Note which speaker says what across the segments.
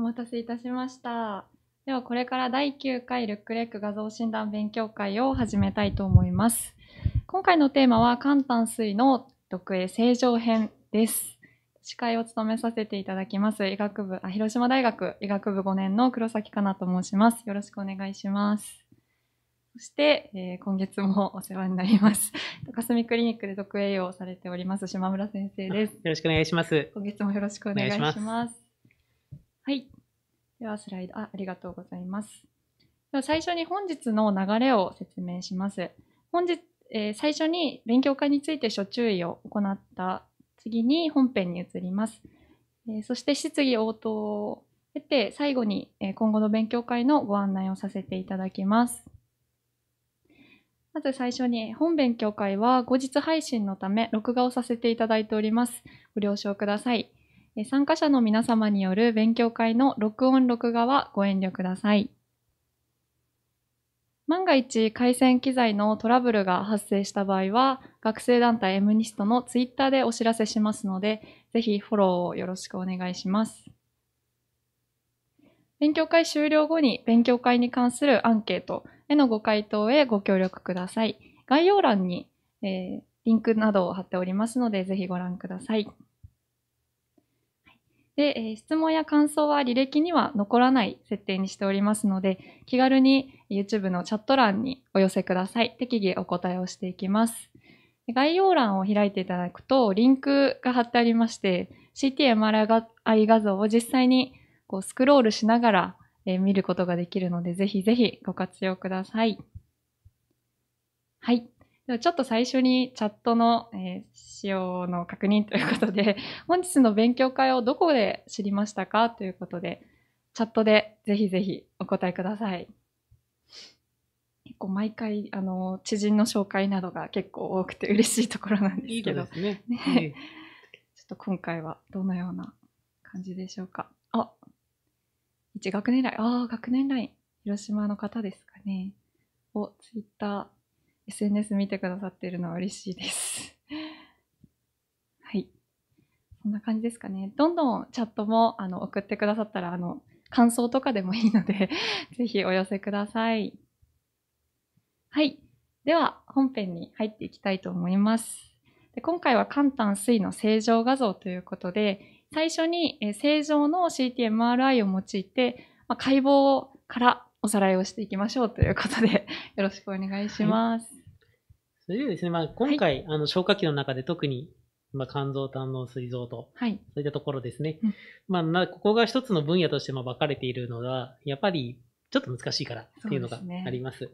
Speaker 1: お待たせ
Speaker 2: いたしました。ではこれから第9回ルックレック画像診断勉強会を始めたいと思います。今回のテーマは簡単水の毒影正常編です。司会を務めさせていただきます。医学部あ広島大学医学部5年の黒崎かなと申します。よろしくお願いします。そして、えー、今月もお世話になります。高霞クリニックで特栄養をされております島村先生です。よ
Speaker 3: ろしくお願いします。
Speaker 2: 今月もよろしくお願いします。はい。ではスライド、あありがとうございます。では最初に本日の流れを説明します。本日、えー、最初に勉強会について諸注意を行った次に本編に移ります。えー、そして質疑応答を経て最後に、え今後の勉強会のご案内をさせていただきます。まず最初に本勉強会は後日配信のため録画をさせていただいております。ご了承ください。参加者の皆様による勉強会の録音録画はご遠慮ください。万が一回線機材のトラブルが発生した場合は、学生団体エムニストのツイッターでお知らせしますので、ぜひフォローをよろしくお願いします。勉強会終了後に勉強会に関するアンケートへのご回答へご協力ください。概要欄に、えー、リンクなどを貼っておりますので、ぜひご覧ください。で、え質問や感想は履歴には残らない設定にしておりますので、気軽に YouTube のチャット欄にお寄せください。適宜お答えをしていきます。概要欄を開いていただくと、リンクが貼ってありまして、CTMRI 画像を実際にこうスクロールしながら、え見ることができるので、ぜひぜひご活用ください。はい。でちょっと最初にチャットの、えー、使用の確認ということで、本日の勉強会をどこで知りましたかということで、チャットでぜひぜひお答えください。結構毎回あの知人の紹介などが結構多くて嬉しいところなんですけど、
Speaker 1: ねねはい、ちょ
Speaker 2: っと今回はどのような感じでしょうか。あ、1学年来、ああ、学年来、広島の方ですかね。をツイッター SNS 見てくださってるのは嬉しいです はい。そんな感じですかね。どんどんチャットもあの送ってくださったら、あの、感想とかでもいいので ぜひお寄せください。はい。では、本編に入っていきたいと思います。で今回は簡単水の正常画像ということで、最初に正常の CTMRI を用いて、まあ、解剖からおさらいをしていきましょうということで、よろしくお願いし
Speaker 1: ます。はい
Speaker 3: それでですね、まあ、今回、はい、あの消化器の中で特に、まあ、肝臓、胆の膵臓と、はい、そういったところですね。うん、まあな、ここが一つの分野としても分かれているのは、やっぱりちょっと難しいからっていうのがあります。すね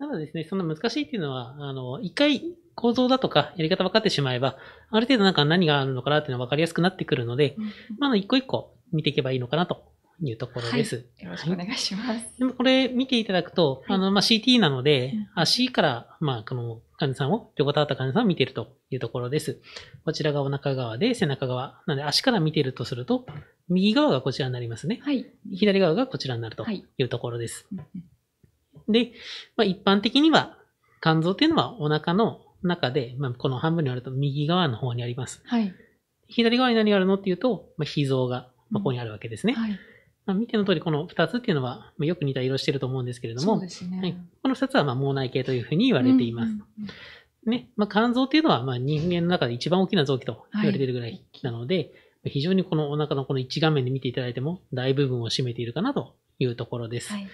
Speaker 3: うん、なのですね、その難しいっていうのは、あの、一回構造だとかやり方分かってしまえば、ある程度なんか何があるのかなっていうのは分かりやすくなってくるので、うん、まあ、一個一個見ていけばいいのかなというところです。は
Speaker 1: い、よろしくお願いします。はい、
Speaker 3: でもこれ見ていただくと、はい、あの、まあ、CT なので、うん、足から、まあ、この患者さんを、横たわった患者さんを見ているというところです。こちらがお腹側で背中側。なので足から見ているとすると、右側がこちらになりますね。はい、左側がこちらになるというところです。はい、で、まあ、一般的には、肝臓っていうのはお腹の中で、まあ、この半分に割ると右側の方にあります。はい、左側に何があるのっていうと、まあ、脾臓がここにあるわけですね。はい、まあ、見ての通り、この2つっていうのは、よく似た色してると思うんですけれども、ね、はい、この2つはまあ脳内系というふうに言われています。うんうんうん、ねまあ、肝臓っていうのはまあ人間の中で一番大きな臓器と言われているぐらいなので、はい非常にこのお腹のこの一画面で見ていただいても大部分を占めているかなというところです。はい、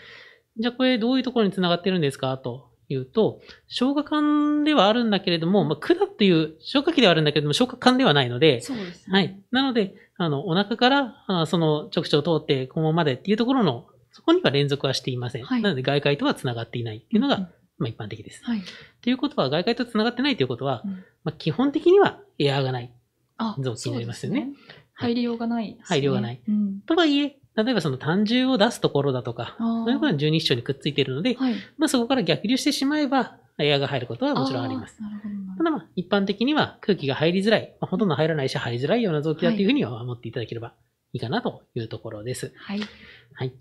Speaker 3: じゃあこれどういうところにつながってるんですかというと、消化管ではあるんだけれども、まあ、管っていう消化器ではあるんだけれども消化管ではないので、そうです、ね、はい。なので、あの、お腹から、あその直腸を通って肛門までっていうところの、そこには連続はしていません。はい、なので外界とは繋がっていないっていうのが、うん、まあ一般的です。はい。ということは、外界と繋がってないということは、うん、まあ基本的にはエアーがない臓器になりますよね。ね
Speaker 2: 入りようがない、ね、入りようがない。うん、とはいえ、
Speaker 3: 例えばその胆汁を出すところだとか、そういうふうな十二指腸にくっついているので、はい、まあそこから逆流してしまえば、エアが入ることはもちろんあります。ただまあ、一般的には空気が入りづらい、まあ、ほとんど入らないし入りづらいような臓器だというふうには思っていただければいいかなというところです。はい。はい。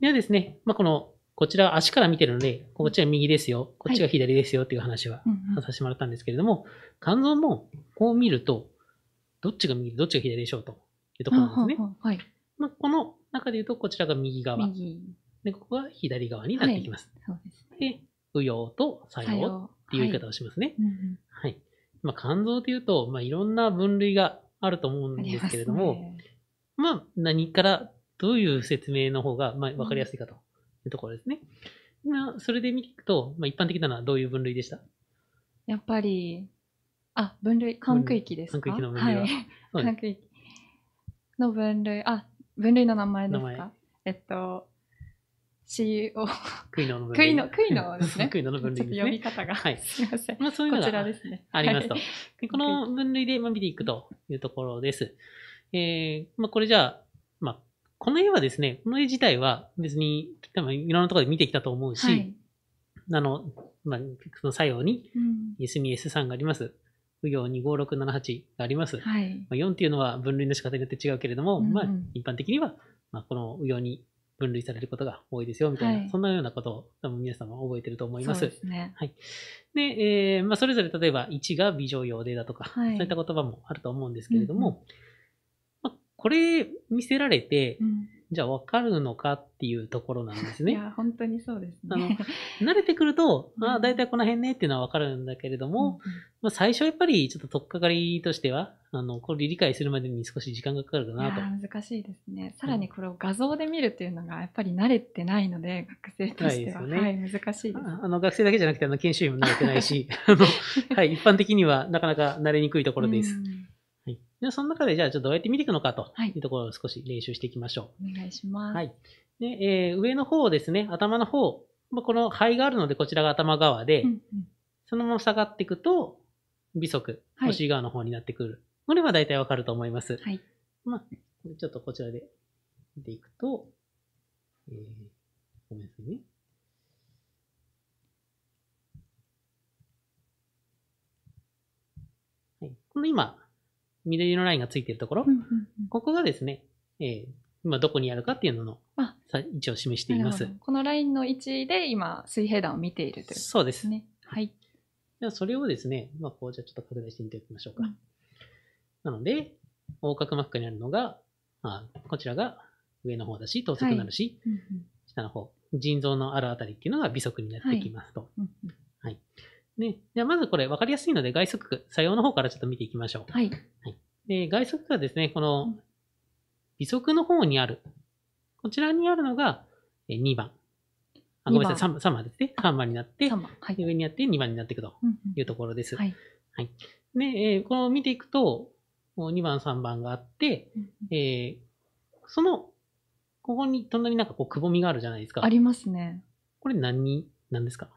Speaker 3: ではですね、まあ、この、こちらは足から見てるので、こっちは右ですよ、こっちが左ですよっていう話はさせてもらったんですけれども、肝臓もこう見ると、どっちが右、どっちが左でしょうというところなんですね。はい。まあ、この中で言うと、こちらが右側。右で、ここが左
Speaker 1: 側になってきます。はい、そうです、ね、で、
Speaker 3: 右葉と左葉っていう言い方をしますね。はい。うんはい、まあ、肝臓というと、まあ、いろんな分類があると思うんですけれども、まね、まあ、何からどういう説明の方が、まあ、わかりやすいかというところですね。
Speaker 2: うん、それで見てい
Speaker 3: くと、まあ、一般的なのはどういう分類でした
Speaker 2: やっぱり、あ、分類、肝区域ですか管区域の分類は。はい、管区域の分類、あ、分類の名前ですかえっと、CO
Speaker 3: 悔いの悔いの悔いのですね悔い の分類、ね、読み
Speaker 2: 方が、はい、すみません、まあ、そういうのがこちらで
Speaker 1: すねありますと、は
Speaker 2: い、こ
Speaker 3: の分類で見ていくというところです、えーまあ、これじゃあ、まあ、この絵はですねこの絵自体は別に多分いろんなところで見てきたと思うし、はい、あの、まあ、その作用に、S に S さがあります右行に5 6 7 8があります、はいまあ、4っていうのは分類の仕方によって違うけれども、うんうん、まあ、一般的には、まあ、この右行に分類されることが多いですよみたいな、はい、そんなようなことを多分皆様覚えてると思います。そうですね。はい。で、えー、まあ、それぞれ例えば1が美女用でだとか、はい、そういった言葉もあると思うんですけれども、うん、まあ、これ見せられて、うんじゃあ分かるのかっていうところなんですね。いや、
Speaker 1: 本当にそうですね。あの、
Speaker 3: 慣れてくると、ああ、だいたいこの辺ねっていうのは分かるんだけれども、うん、まあ最初やっぱりちょっと取っかかりとしては、あの、これ理解するまでに少し時間がかかるかなと。
Speaker 2: 難しいですね。さらにこれを画像で見るっていうのがやっぱり慣れてないので、学生としては。はい、ねはい、難しいですあ。
Speaker 3: あの、学生だけじゃなくて、あの、研修医も慣れてないし、あの、はい、一般的にはなかなか慣れにくいところです。うんはい。では、その中で、じゃあ、どうやって見ていくのかというところを少し練習していきましょ
Speaker 1: う。はい、お願いします。はい。
Speaker 3: で、えー、上の方ですね、頭の方、この肺があるので、こちらが頭側で、うんうん、そのまま下がっていくと、微足、お尻側の方になってくる。はい、これは大体わかると思います。はい。まあ、ちょっとこちらで見ていくと、えー、ごめんなさいね。はい。この今、緑のラインがついてるところ、ここがですね、えー、今どこにあるかっていうのの位置を示しています。こ
Speaker 2: のラインの位置で今水平段を見ているという、ね、
Speaker 3: そうです。ね。はい。ではそれをですね、まあ、こうじゃちょっと拡大してみておきましょうか。なので、横隔膜下にあるのが、あこちらが上の方だし、等速になるし、はい下の方、腎臓のあるあたりっていうのが微速になってきますと。はい、はい、ね、ではまずこれ分かりやすいので外側区、作用の方からちょっと見ていきましょう。はい。はい、で外側区はですね、この微速の方にある、こちらにあるのが2番。
Speaker 1: あごめんなさい、3, 番です
Speaker 3: ね。3番になって、はい、上にあって2番になっていくというところです。うんうん、はいはい、で、えー、この見ていくと、2番、3番があって、うん、えー、その、ここに隣になんかこうくぼみがあるじゃないですか。あり
Speaker 2: ますね。
Speaker 3: これ何何ですか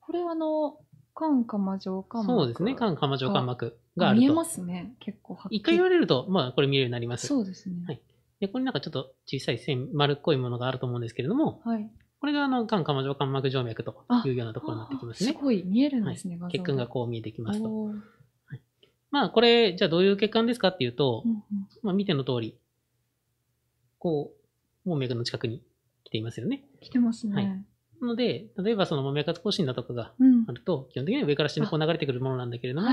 Speaker 2: これはあの、間鎌城間膜。そうです
Speaker 3: ね。肝鎌城間膜があると。見えます
Speaker 2: ね。結構はっきり。一回言われ
Speaker 3: ると、まあ、これ見えるようになります。そうですね。はい。で、これなんかちょっと小さい線、丸っこいものがあると思うんですけれども、はい。これが、あの、間鎌城間膜静脈というようなところになってきますね。す
Speaker 1: ごい、見えるんですね、はい、血管がこう
Speaker 3: 見えてきますと。はい、まあ、これ、じゃあどういう血管ですかっていうと、うんうん、まあ、見ての通り、こう、網脈の近くに来ていますよね。
Speaker 1: 来てますね。はい
Speaker 3: ので、例えばその脈圧更新だとかがあると、基本的には上から下にこう流れてくるものなんだけれども、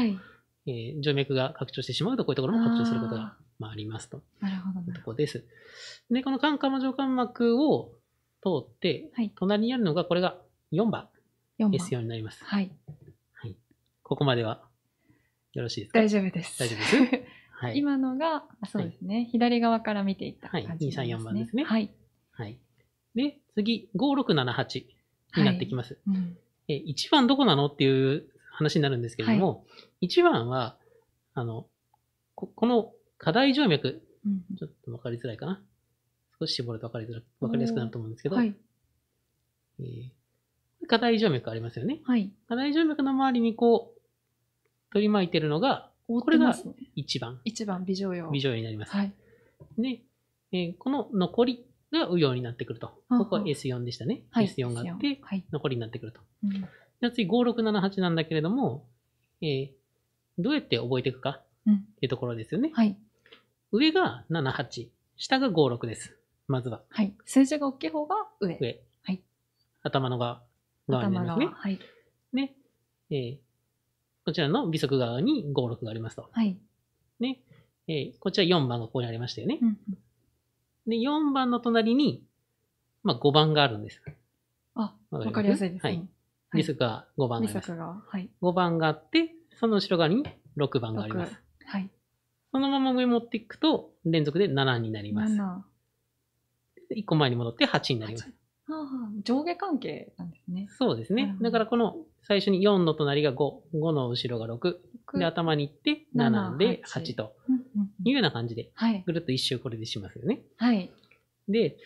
Speaker 3: えー、静脈が拡張してしまうと、こういうところも拡張することがまあ、ありますと。
Speaker 1: なるほど、ね。と
Speaker 3: こです。で、この肝下上間膜を通って、はい、隣にあるのが、これが4番。S 用になります。はい。はい。ここまではよろしいですか大丈夫です。大丈夫です。はい、今
Speaker 2: のが、そうですね、はい、左側から見ていった感じですね。はい、2、3、4番ですね。はい。
Speaker 3: はい、で、次、5、6、7、8。
Speaker 1: になってきます。はい、
Speaker 3: うん、1番どこなのっていう話になるんですけれども、はい、1番は、あの、ここの課題静脈、うん、ちょっとわかりづらいかな。少し絞るとわかりづらわかりやすくなると思うんですけど、はい、えー、課題静脈ありますよね。
Speaker 1: はい、課題静脈
Speaker 3: の周りにこう、取り巻いてるのが、ね、これが1番。1番、微常用。微常用になります。はい、で、えー、この残りが右様になってくると。ここは S4 でしたね。はい、S4 があって、残りになってくると。は次、5678なんだけれども、えー、どうやって覚えていくかっていうところですよね。うん、はい、上が78、下が56です。まずは。
Speaker 2: はい、数字が大きい方
Speaker 1: が上。
Speaker 3: 上。はい、頭の側側になりますね。
Speaker 1: はい、ね、
Speaker 3: えー、こちらの微速側に56がありますと。
Speaker 1: はい。ね、
Speaker 3: えー、こちら4番がここにありましたよね。うんで、4番の隣に、まあ、5番があるんです。あ、わかりやすいですね。はい。が5番がす。が、はい。5番があって、その後ろ側に6番があります。はい。そのまま上持っていくと、連続で7になります。1個前に戻って8になります。
Speaker 2: あ、上下関係なんで
Speaker 3: すね。そうですね。だからこの最初に4の隣が5、5の後ろが6、で、頭に行って
Speaker 1: 7で8
Speaker 3: というような感じで、ぐるっと一周これでしますよね。はい。で、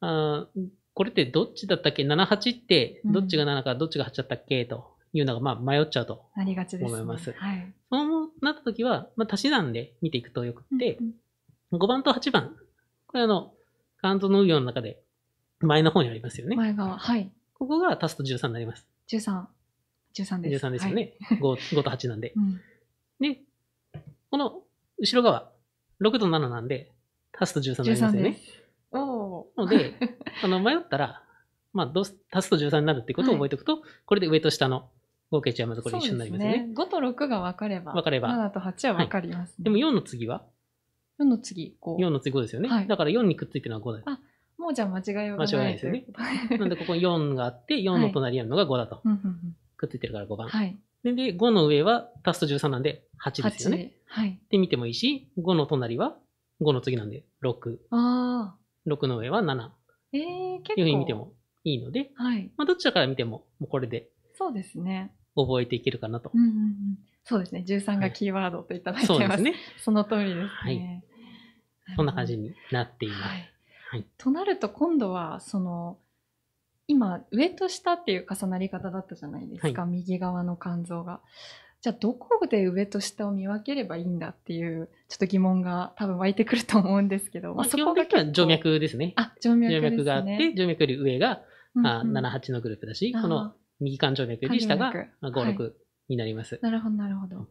Speaker 3: あこれってどっちだったっけ ?7、8って、どっちが7かどっちが8だったっけというのが、まあ、迷っちゃうと
Speaker 2: 思います。なすね、はい。
Speaker 3: そうなった時は、まあ、足し算で見ていくとよくって、う、うん、5番と8番、これあの、肝臓の運用の中で前の方にありますよね。
Speaker 1: 前側、はい。
Speaker 3: ここが足すと13になります。
Speaker 1: 13。13です。13ですよね。
Speaker 3: はい、5, 5と8なんで。う
Speaker 1: ん、で、この
Speaker 3: 後ろ側、6と7なんで、足すと13になりますよね。
Speaker 1: おので、
Speaker 3: あの迷ったら、まあどうす、足すと13になるってことを覚えておくと、はい、これで上と下の合計値はまずこれ一緒になりますね。す
Speaker 2: ね5と6が分かれば、分かれば7と8は分かりま
Speaker 3: す、ねはい、でも4の次は
Speaker 2: ?4 の次5。4
Speaker 3: の次5ですよね。はい、だから4にくっついてるのは5だあ
Speaker 2: もうじゃあ間違いよない。間違いないで
Speaker 3: すよね。なんでここ4があって、4の隣にあるのが5だと。はいうんうんうんくっついてるから5番。はい。で、で5の上は足すと13なんで8ですよね。はい。で見てもいいし、5の隣は5の次なんで6。
Speaker 1: ああ。
Speaker 3: 6の上は7。
Speaker 1: ええー、結構。いうふうに見て
Speaker 3: もいいので、はい。まあ、どちらから見ても、もうこれで。
Speaker 1: そうですね。
Speaker 3: 覚えていけるかなと。うん
Speaker 2: うんうん。そうですね。13がキーワードといただいてます。はい、そうですね。その通りですね。はい。そんな感
Speaker 3: じになっています。はい。はい、
Speaker 2: となると、今度は、その、今上と下っていう重なり方だったじゃないですか、はい、右側の肝臓が。じゃあどこで上と下を見分ければいいんだっていうちょっと疑問が多分湧いてくると思うんですけど、まあ、そこ
Speaker 3: が静脈ですね。あ静脈、ね、静脈があって静脈より上が、うんうん、あ78のグループだしこの右肝静脈より下が56になります。な
Speaker 2: るほどなるほど。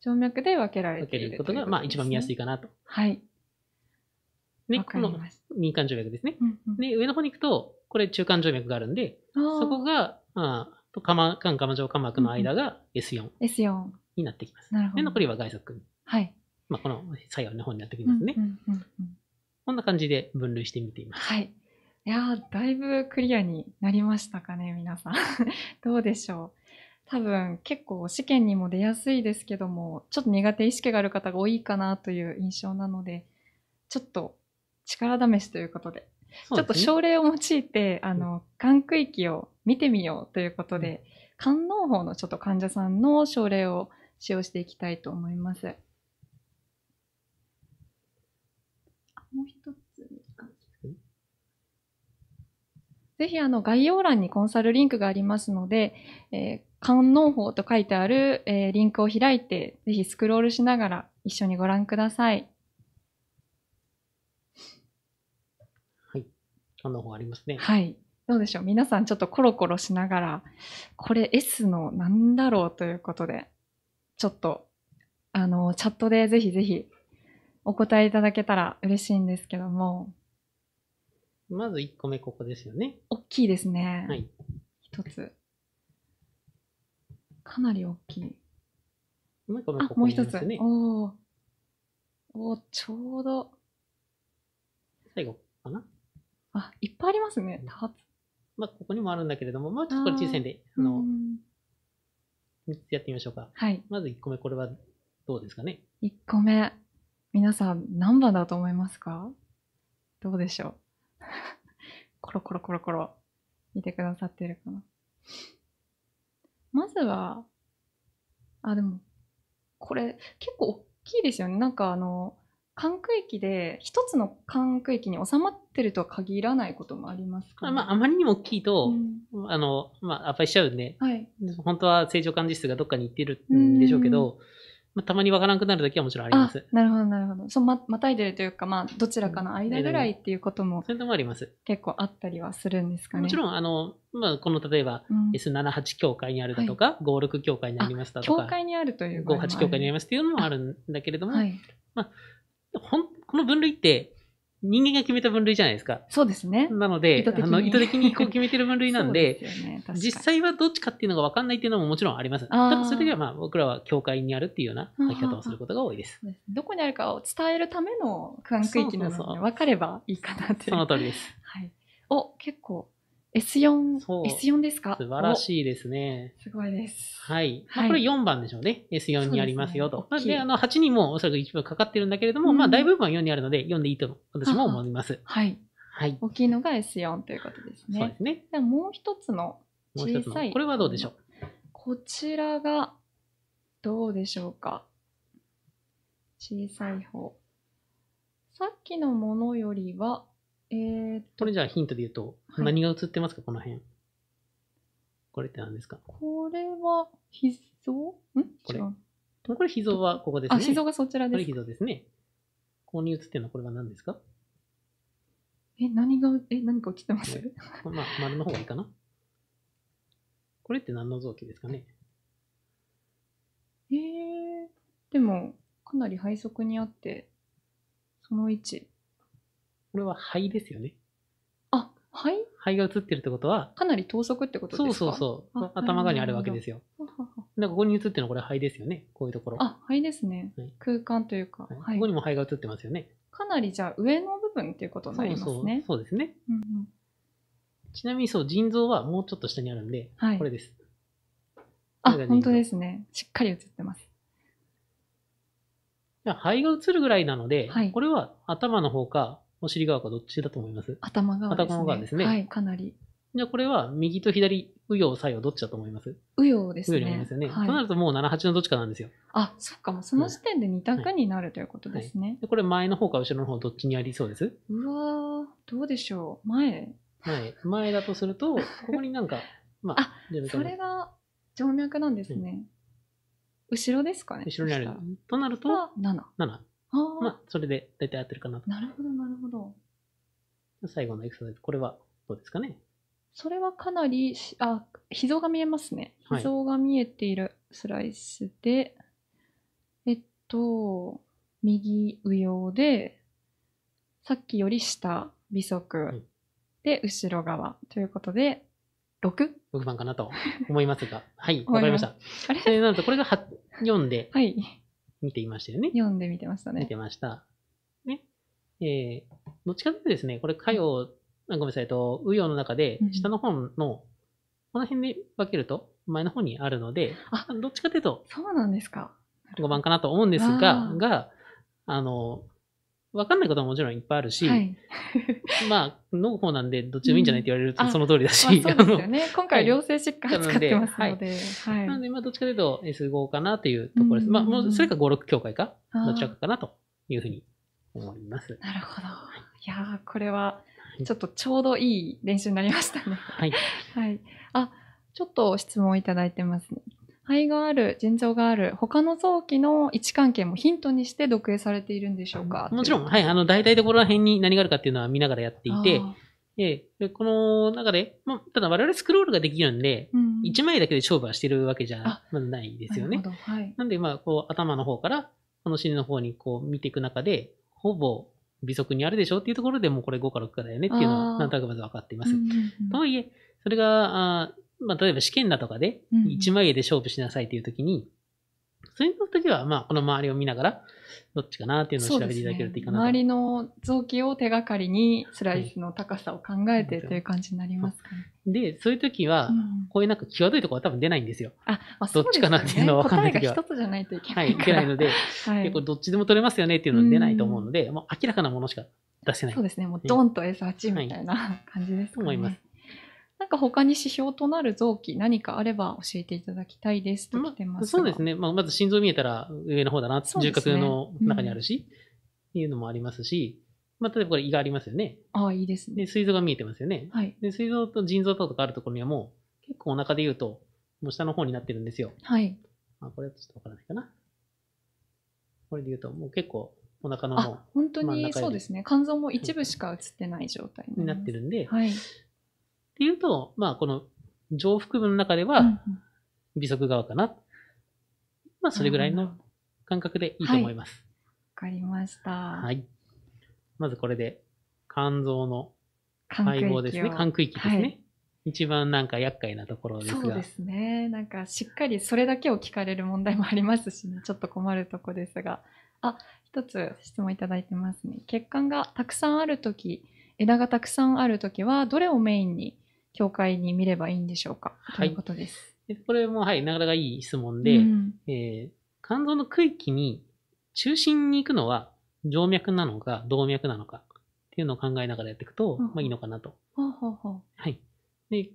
Speaker 2: 静脈で分けられている、ね、ことが、まあ、一番見やす
Speaker 3: いかなと。
Speaker 1: はい。ね、この
Speaker 3: 右肝静脈です
Speaker 2: ね、うんうん。で、上の方に行く
Speaker 3: と、これ中間静脈があるんで、
Speaker 1: そこが、
Speaker 3: まあ、と、釜、肝釜かまくの間が S4。S4。になってきます。なるほど。で、残りは外側はい。まあ、この作用の方になってきますね。こんな感じで分類してみていま
Speaker 2: す。はい。いやだいぶクリアになりましたかね、皆さん。どうでしょう。多分結構試験にも出やすいですけども、ちょっと苦手意識がある方が多いかなという印象なので、ちょっと力試しということで
Speaker 1: ちょっと症例
Speaker 2: を用いて、あの、肝区域を見てみようということで、肝脳法のちょっと患者さんの症例を使用していきたいと思います。もう一つ。ぜひあの概要欄にコンサルリンクがありますので、えー、肝音法と書いてある、えー、リンクを開いて、ぜひスクロールしながら一緒にご覧ください。さんの方ありますね。はい。どうでしょう皆さんちょっとコロコロしながら、これ S のなんだろうということで、ちょっと、あの、チャットでぜひぜひお答えいただけたら嬉しいんですけども。
Speaker 3: まず1個目ここ
Speaker 2: ですよね。大きいですね。はい。1つ。かなり大きい。もう1個目ここ、ね、もう1つ。おお。おちょうど。
Speaker 3: 最後かな
Speaker 2: あ、いっぱいあります
Speaker 1: ね、多発。まあ、ここにもあるんだ
Speaker 3: けれども、まあ、ちょっとこれ小さいんで、あの、3つやってみましょうか。
Speaker 1: はい。
Speaker 2: ま
Speaker 3: ず1個目、これはどうですかね。
Speaker 1: 1個目、
Speaker 2: 皆さん何番だと思いますかどうでしょう コロコロコロコロ見てくださってるかな。まずは、あ、でも、これ結構大きいですよね。なんかあの、管区域で一つの管区域に収まってるとは限らないこともあります
Speaker 3: か、ね、まあ、あまりにも大きいと、うん、あの、まあ、圧敗しちゃうんで、はい、本当は正常管理室がどっかに行ってるんでしょうけど、まあ、たまにわからなくなるときはもちろんあります。
Speaker 1: なるほど、なるほど。
Speaker 2: そま、またいでるというか、まあ、どちらかの間ぐらいっていうことも、そでもあります。結構あったりはするんですかね。もちろん、あ
Speaker 3: の、まあ、この例えば、S78 協会にあるだとか、はい、56協会にありますだとか、協会
Speaker 2: にあるという五58協会にあ
Speaker 3: りますっていうのもあるんだけれども、はい、まあ、ほん、この分類って、人間が決めた分類じゃないですか。そうですね。なので、あの意図的にこう決めてる分類なんで、でね、実際はどっちかっていうのが分かんないっていうのももちろんあります。ただそれではまあ僕らは教会にあるっていうような書き方をすることが多いです。
Speaker 2: どこにあるかを伝えるための区間区域なので分かればいいかなって
Speaker 3: いう。その通りです。はい。
Speaker 2: お、結構 S4、S4 ですか素晴ら
Speaker 3: しいですね。
Speaker 2: すごいです。
Speaker 3: はい。はい、これ4番でしょうね。S4 にありますよと。で、ね、あの、8にもおそらく一番かかってるんだけれども、うん、まあ、大部分は4にあるので、4でいいと私も思います。はい。
Speaker 2: はい。大きいのが S4 という
Speaker 3: こ
Speaker 1: と
Speaker 2: ですね。そうですね。でももう一つの小さい。これはどうでしょうこちらが、どうでしょうか小さい方。さっきのものよりは、えー、
Speaker 3: これじゃあヒントで言うと、はい何が映ってますか、この辺。これって何ですか
Speaker 1: これは、秘蔵んこれ違う。これ、秘蔵はここですあ、秘蔵がそちらこれす。秘蔵です
Speaker 3: ね。ここに映ってるのはこれは何ですか
Speaker 2: え、何が、え、何か映ってます、まあ、
Speaker 3: 丸の方がいいかな。これって何の臓器ですかね
Speaker 2: えー、でも、かなり背側にあって、その位置。これは肺ですよね。
Speaker 3: あ、肺肺が映ってるってことは、
Speaker 2: かなり等速ってことですかそうそうそう。頭側にあるわけです
Speaker 3: よ。だここに映ってるのこれ肺ですよね。こういうところ。あ、
Speaker 2: 肺ですね。はい、空間というか、は
Speaker 3: い。ここにも肺が映ってますよね。
Speaker 2: かなりじゃあ上の部分っていうことになりますね。そうそうそうですね。うん、うん、
Speaker 3: ちなみにそう、腎臓はもうちょっと下にあるんで、はい、これです。あ、本
Speaker 2: 当ですね。しっかり映ってます。
Speaker 3: 肺が映るぐらいなので、はい、これは頭の方かお尻側かどっちだと思います頭
Speaker 2: 側ですね。頭側ですね。はい、かなり。
Speaker 3: じゃあこれは右と左、右陽左右どっちだと思います
Speaker 2: 右陽ですね。右陽ですよ
Speaker 3: ね。はい、となるともう7、8のどっちかなんですよ。
Speaker 2: あ、そっか、もその時点で2択になる、ということですね、はい、
Speaker 3: で。これ前の方か後ろの方どっちにありそうです
Speaker 2: うわどうでしょう。前
Speaker 3: 前。
Speaker 1: 前だとすると、ここになんか、まあ、あそれが静脈なんですね。うん、後ろですかね。後ろにある。となると、7。7。あ、まあ、
Speaker 3: それで大体合ってるかなと。
Speaker 2: なるほど、なるほど。
Speaker 3: 最後のエクササイズ、これはどうです
Speaker 2: かねそれはかなり、し、あ、脾臓が見えますね。脾臓が見えているスライスで、はい、えっと、右右上で、さっきより下、微速、で、後ろ側ということで、
Speaker 3: 6?6 番かなと思いますが。はい、わかりました。
Speaker 2: あれなんと、これが4で、はい、
Speaker 3: 見ていましたよね。
Speaker 2: 読んでみてましたね。見
Speaker 3: てました。ね。えー、どっちかというとですね、これ、かよ、ごめんなさい、と、うよの中で、下の本の、この辺で分けると、前の方にあるので、
Speaker 1: あどっちかというと、そうなんですか。
Speaker 3: 5番かなと思うんですが、が、あの、わかんないことももちろんいっぱいあるし、はい、まあ、の方なんで、どっちでもいいんじゃないって言われるとその通りだし。そうですよね。
Speaker 2: 今回、良性疾患使ってますので。はい。なので、まあ、どっち
Speaker 3: かというと S5 かなというところです。まあ、もう、それか5、6協会か、どちらかかなというふうに
Speaker 1: 思います。なるほど。い
Speaker 2: やこれは、ちょっとちょうどいい練習になりましたね。はい。はい。あ、ちょっと質問いただいてますね。肺がある、腎臓がある、他の臓器の位置関係もヒントにして読影されているんでしょうかも
Speaker 3: ちろん、はい、あの、大体どこら辺に何があるかっていうのは見ながらやっていて、えこの中で、まあ、ただ我々スクロールができるんで、うん、1枚だけで勝負はしてるわけじゃないですよね。なはい、なんで、まあ、こう、頭の方から、この心の方にこう見ていく中で、ほぼ微速にあるでしょっていうところでもうこれ5か6かだよねっていうのは、なんとなくまず分かっています。とはいえ、それが、あまあ、例えば試験だとかで、1枚絵で勝負しなさいという時に、そういう時は、まあ、この周りを見ながら、どっちかなっていうのを調べていただけるといいかなと、ね、
Speaker 2: 周りの臓器を手がかりに、スライスの高さを考えてという感じになりますかね。
Speaker 3: で、そういう時は、こういうなんか際どいところは多分出ないんですよ。あ、
Speaker 2: まあ、ね、どっちかなっていうのは分かんない時は。答えが一つじゃないといけない。はい、いけないの
Speaker 3: で、はい、結構どっちでも取れますよねっていうのは出ないと思うので、もう明らかなものしか出せない。そうで
Speaker 2: すね、もうドンと S8 みたいな感じですね。思います。なんか他に指標となる臓器何かあれば教えていただきたいですと来
Speaker 1: てます、まそうで
Speaker 3: すね。まあ、まず心臓見えたら上の方だな、ね、重核の中にあるし、うん、いうのもありますし、まあ、例えばこれ胃がありますよね。ああ、いいですね。で、膵臓が見えてますよね。はい。で、膵臓と腎臓とかあるところにはもう、結構お腹で言うと、もう下の方になってるんですよ。はい。まあ、これはちょっとわからないかな。これで言うと、もう結構お腹の方。あ、本当にそうです
Speaker 2: ね。肝臓も一部しか映ってない状態になってるんで、はい。
Speaker 3: っていうと、まあ、この上腹部の中では、微側側かな。うん
Speaker 2: ま
Speaker 1: あ、それぐらいの感覚でいいと思います。わ、はい、かりました。は
Speaker 3: い。まずこれで、肝臓の細胞ですね。肝区域ですね。はい一番なんか厄介なところですがそうです
Speaker 2: ねなんかしっかりそれだけを聞かれる問題もありますしねちょっと困るとこですがあ一つ質問いただいてますね血管がたくさんある時枝がたくさんある時はどれをメインに教会に見ればいいんでしょうか、はい、ということです。
Speaker 3: これも、はい、なかなかいい質問で、うん、えー、肝臓の区域に中心に行くのは静脈なのか動脈なのかっていうのを考えながらやっていくと、うん、まあ、いいのかなと。
Speaker 1: ほうほうほう
Speaker 3: はい。で、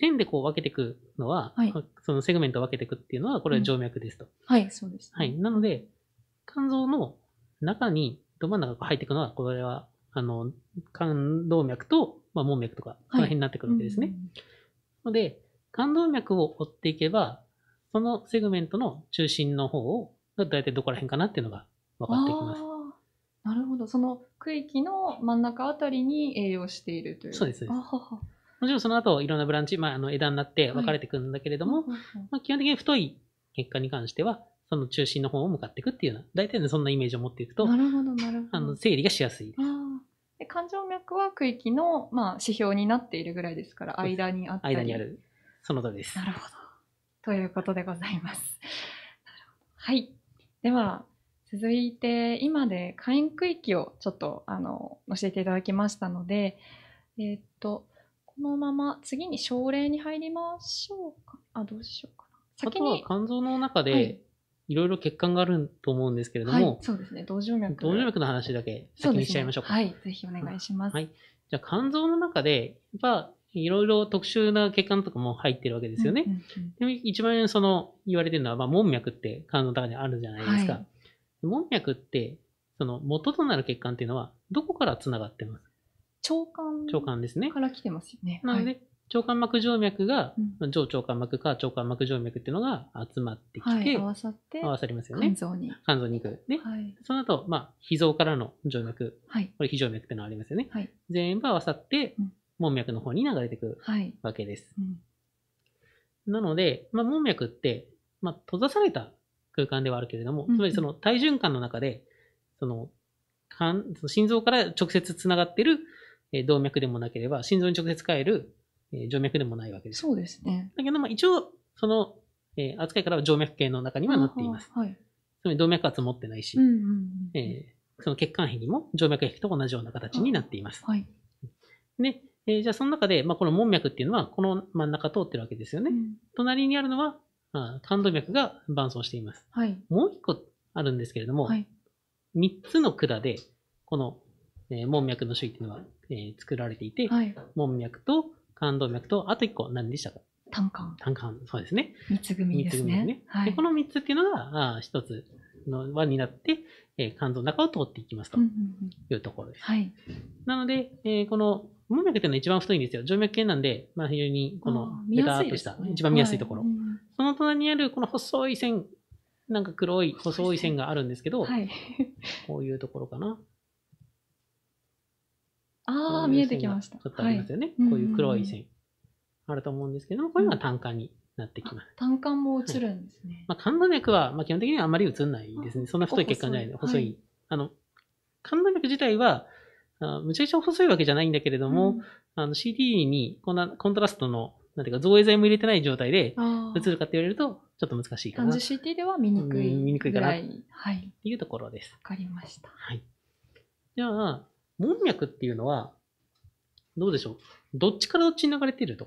Speaker 3: 線でこう分けていくのは、はい、そのセグメントを分けていくっていうのは、これは静脈ですと。うん、
Speaker 1: はい、そうです、ね、はい。
Speaker 3: なので、肝臓の中に、ど真ん中が入っていくのは、これは、あの、肝動脈とまあ、門脈とか、この辺になってくるわけですね。はい、ので、冠動脈を追っていけば、そのセグメントの中心の方を、だいたいどこら辺かなっていうのが分かってきま
Speaker 1: す。
Speaker 2: なるほど。その区域の真ん中あたりに栄養しているという。そうです。も
Speaker 3: ちろんその後、いろんなブランチ、まあ、あの枝になって分かれてくるんだけれども、はい、まあ、基本的に太い結果に関しては、その中心の方を向かっていくっていうような、大体そんなイメージを持っていくと、なるほ
Speaker 2: ど、なるほど。あの
Speaker 3: 整理がしやすいで
Speaker 2: す。で冠状脈は区域の、まあ、指標になっているぐらいですから間にあったり間にあ
Speaker 3: るその通りですなるほど
Speaker 2: ということでございます はいでは続いて今で下院区域をちょっとあの教えていただきましたのでえー、っとこのまま次に症例に入りましょうかあどうしようかな先に肝
Speaker 3: 臓の中で、はい、いろいろ血管があると思うんですけれども、はい、そ
Speaker 2: うですね、動静脈。動静
Speaker 3: 脈の話だけ先にしちゃいましょうか。うね、はい、ぜひお願いします。はい。じゃあ、肝臓の中で、やっぱ、いろいろ特殊な血管とかも入ってるわけですよね。うんうん、一番その、言われてるのは、まあ、門脈って肝臓の中にあるじゃないですか。はい、門脈って、その元となる血管っていうのは、どこから繋がってます
Speaker 1: 腸管。腸
Speaker 3: 管ですね。
Speaker 2: から来てますよね。
Speaker 1: なので、はい、
Speaker 3: 腸管膜静脈が、うん、上腸管膜か腸管膜静脈っていうのが集まってきて、はい、合わ
Speaker 1: さって合わさりますよね。肝臓に。
Speaker 3: 肝臓に行く。ね、はい、その後、まあ、脾臓からの静脈、はい、これ脾静脈ってのありますよね。はい、全部合わさって、うん、門脈の方に流れてくるわけです。
Speaker 1: う
Speaker 3: ん、なので、まあ、門脈って、まあ、閉ざされた空間ではあるけれども、つまりその体循環の中で、その肝心臓から直接つながってる動脈でもなければ、心臓に直接帰るえー、静脈でもないわけです。そ
Speaker 1: うですね。だけど、まあ、一応、
Speaker 3: その、えー、扱いからは静脈系の中にはなっています。はい。つまり動脈圧持ってないし、うんえその血管壁も静脈壁と同じような形になっています。はい。で、えー、じゃあその中で、まあ、この門脈っていうのはこの真ん中通ってるわけですよね。うん、隣にあるのは、まあ、冠動脈が伴走しています。はい。もう一個あるんですけれども、はい、三つの管で、この、えー、門脈の周囲っていうのは、えー、作られていて、はい、門脈と冠動脈と、あと1個何でしたか単管。単管、そうですね。
Speaker 2: 三つ組ですね。組ですねはい、この三つっていうの
Speaker 3: が、一つの輪になって、えー、肝臓の中を通っていきますというところです。はい、なので、えー、この網脈ていうのは一番太いんですよ。静脈系なんで、まあ、非常にこのベターっとした、ね、一番見やすいところ、はいうん。その隣にあるこの細い線、なんか黒い細い線があるんですけど、はい、こういうところかな。
Speaker 2: ああ、見えてきました。ちょっとありますよね。はい、こういう黒い線、
Speaker 3: あると思うんですけども、こういうのは単管になってきます。
Speaker 2: 単管も映るんですね。
Speaker 3: はい、まあ、肝動脈は、まあ、基本的にはあまり映らないですね。そんな太い血管じゃないので、細い。はい、あの、肝動脈自体は、あむちゃくちゃ細いわけじゃないんだけれども、うん、あの CD にこんなコントラストの、なんていうか、造影剤も入れてない状態で映るかって言われると、ちょっと難しいかな。感じ
Speaker 1: CT では見にくい。見にくいかな。はい。っていうところです。わかりました。はい。
Speaker 3: じゃあ、門脈っていうのは、どうでしょう。どっちからどっちに流れていると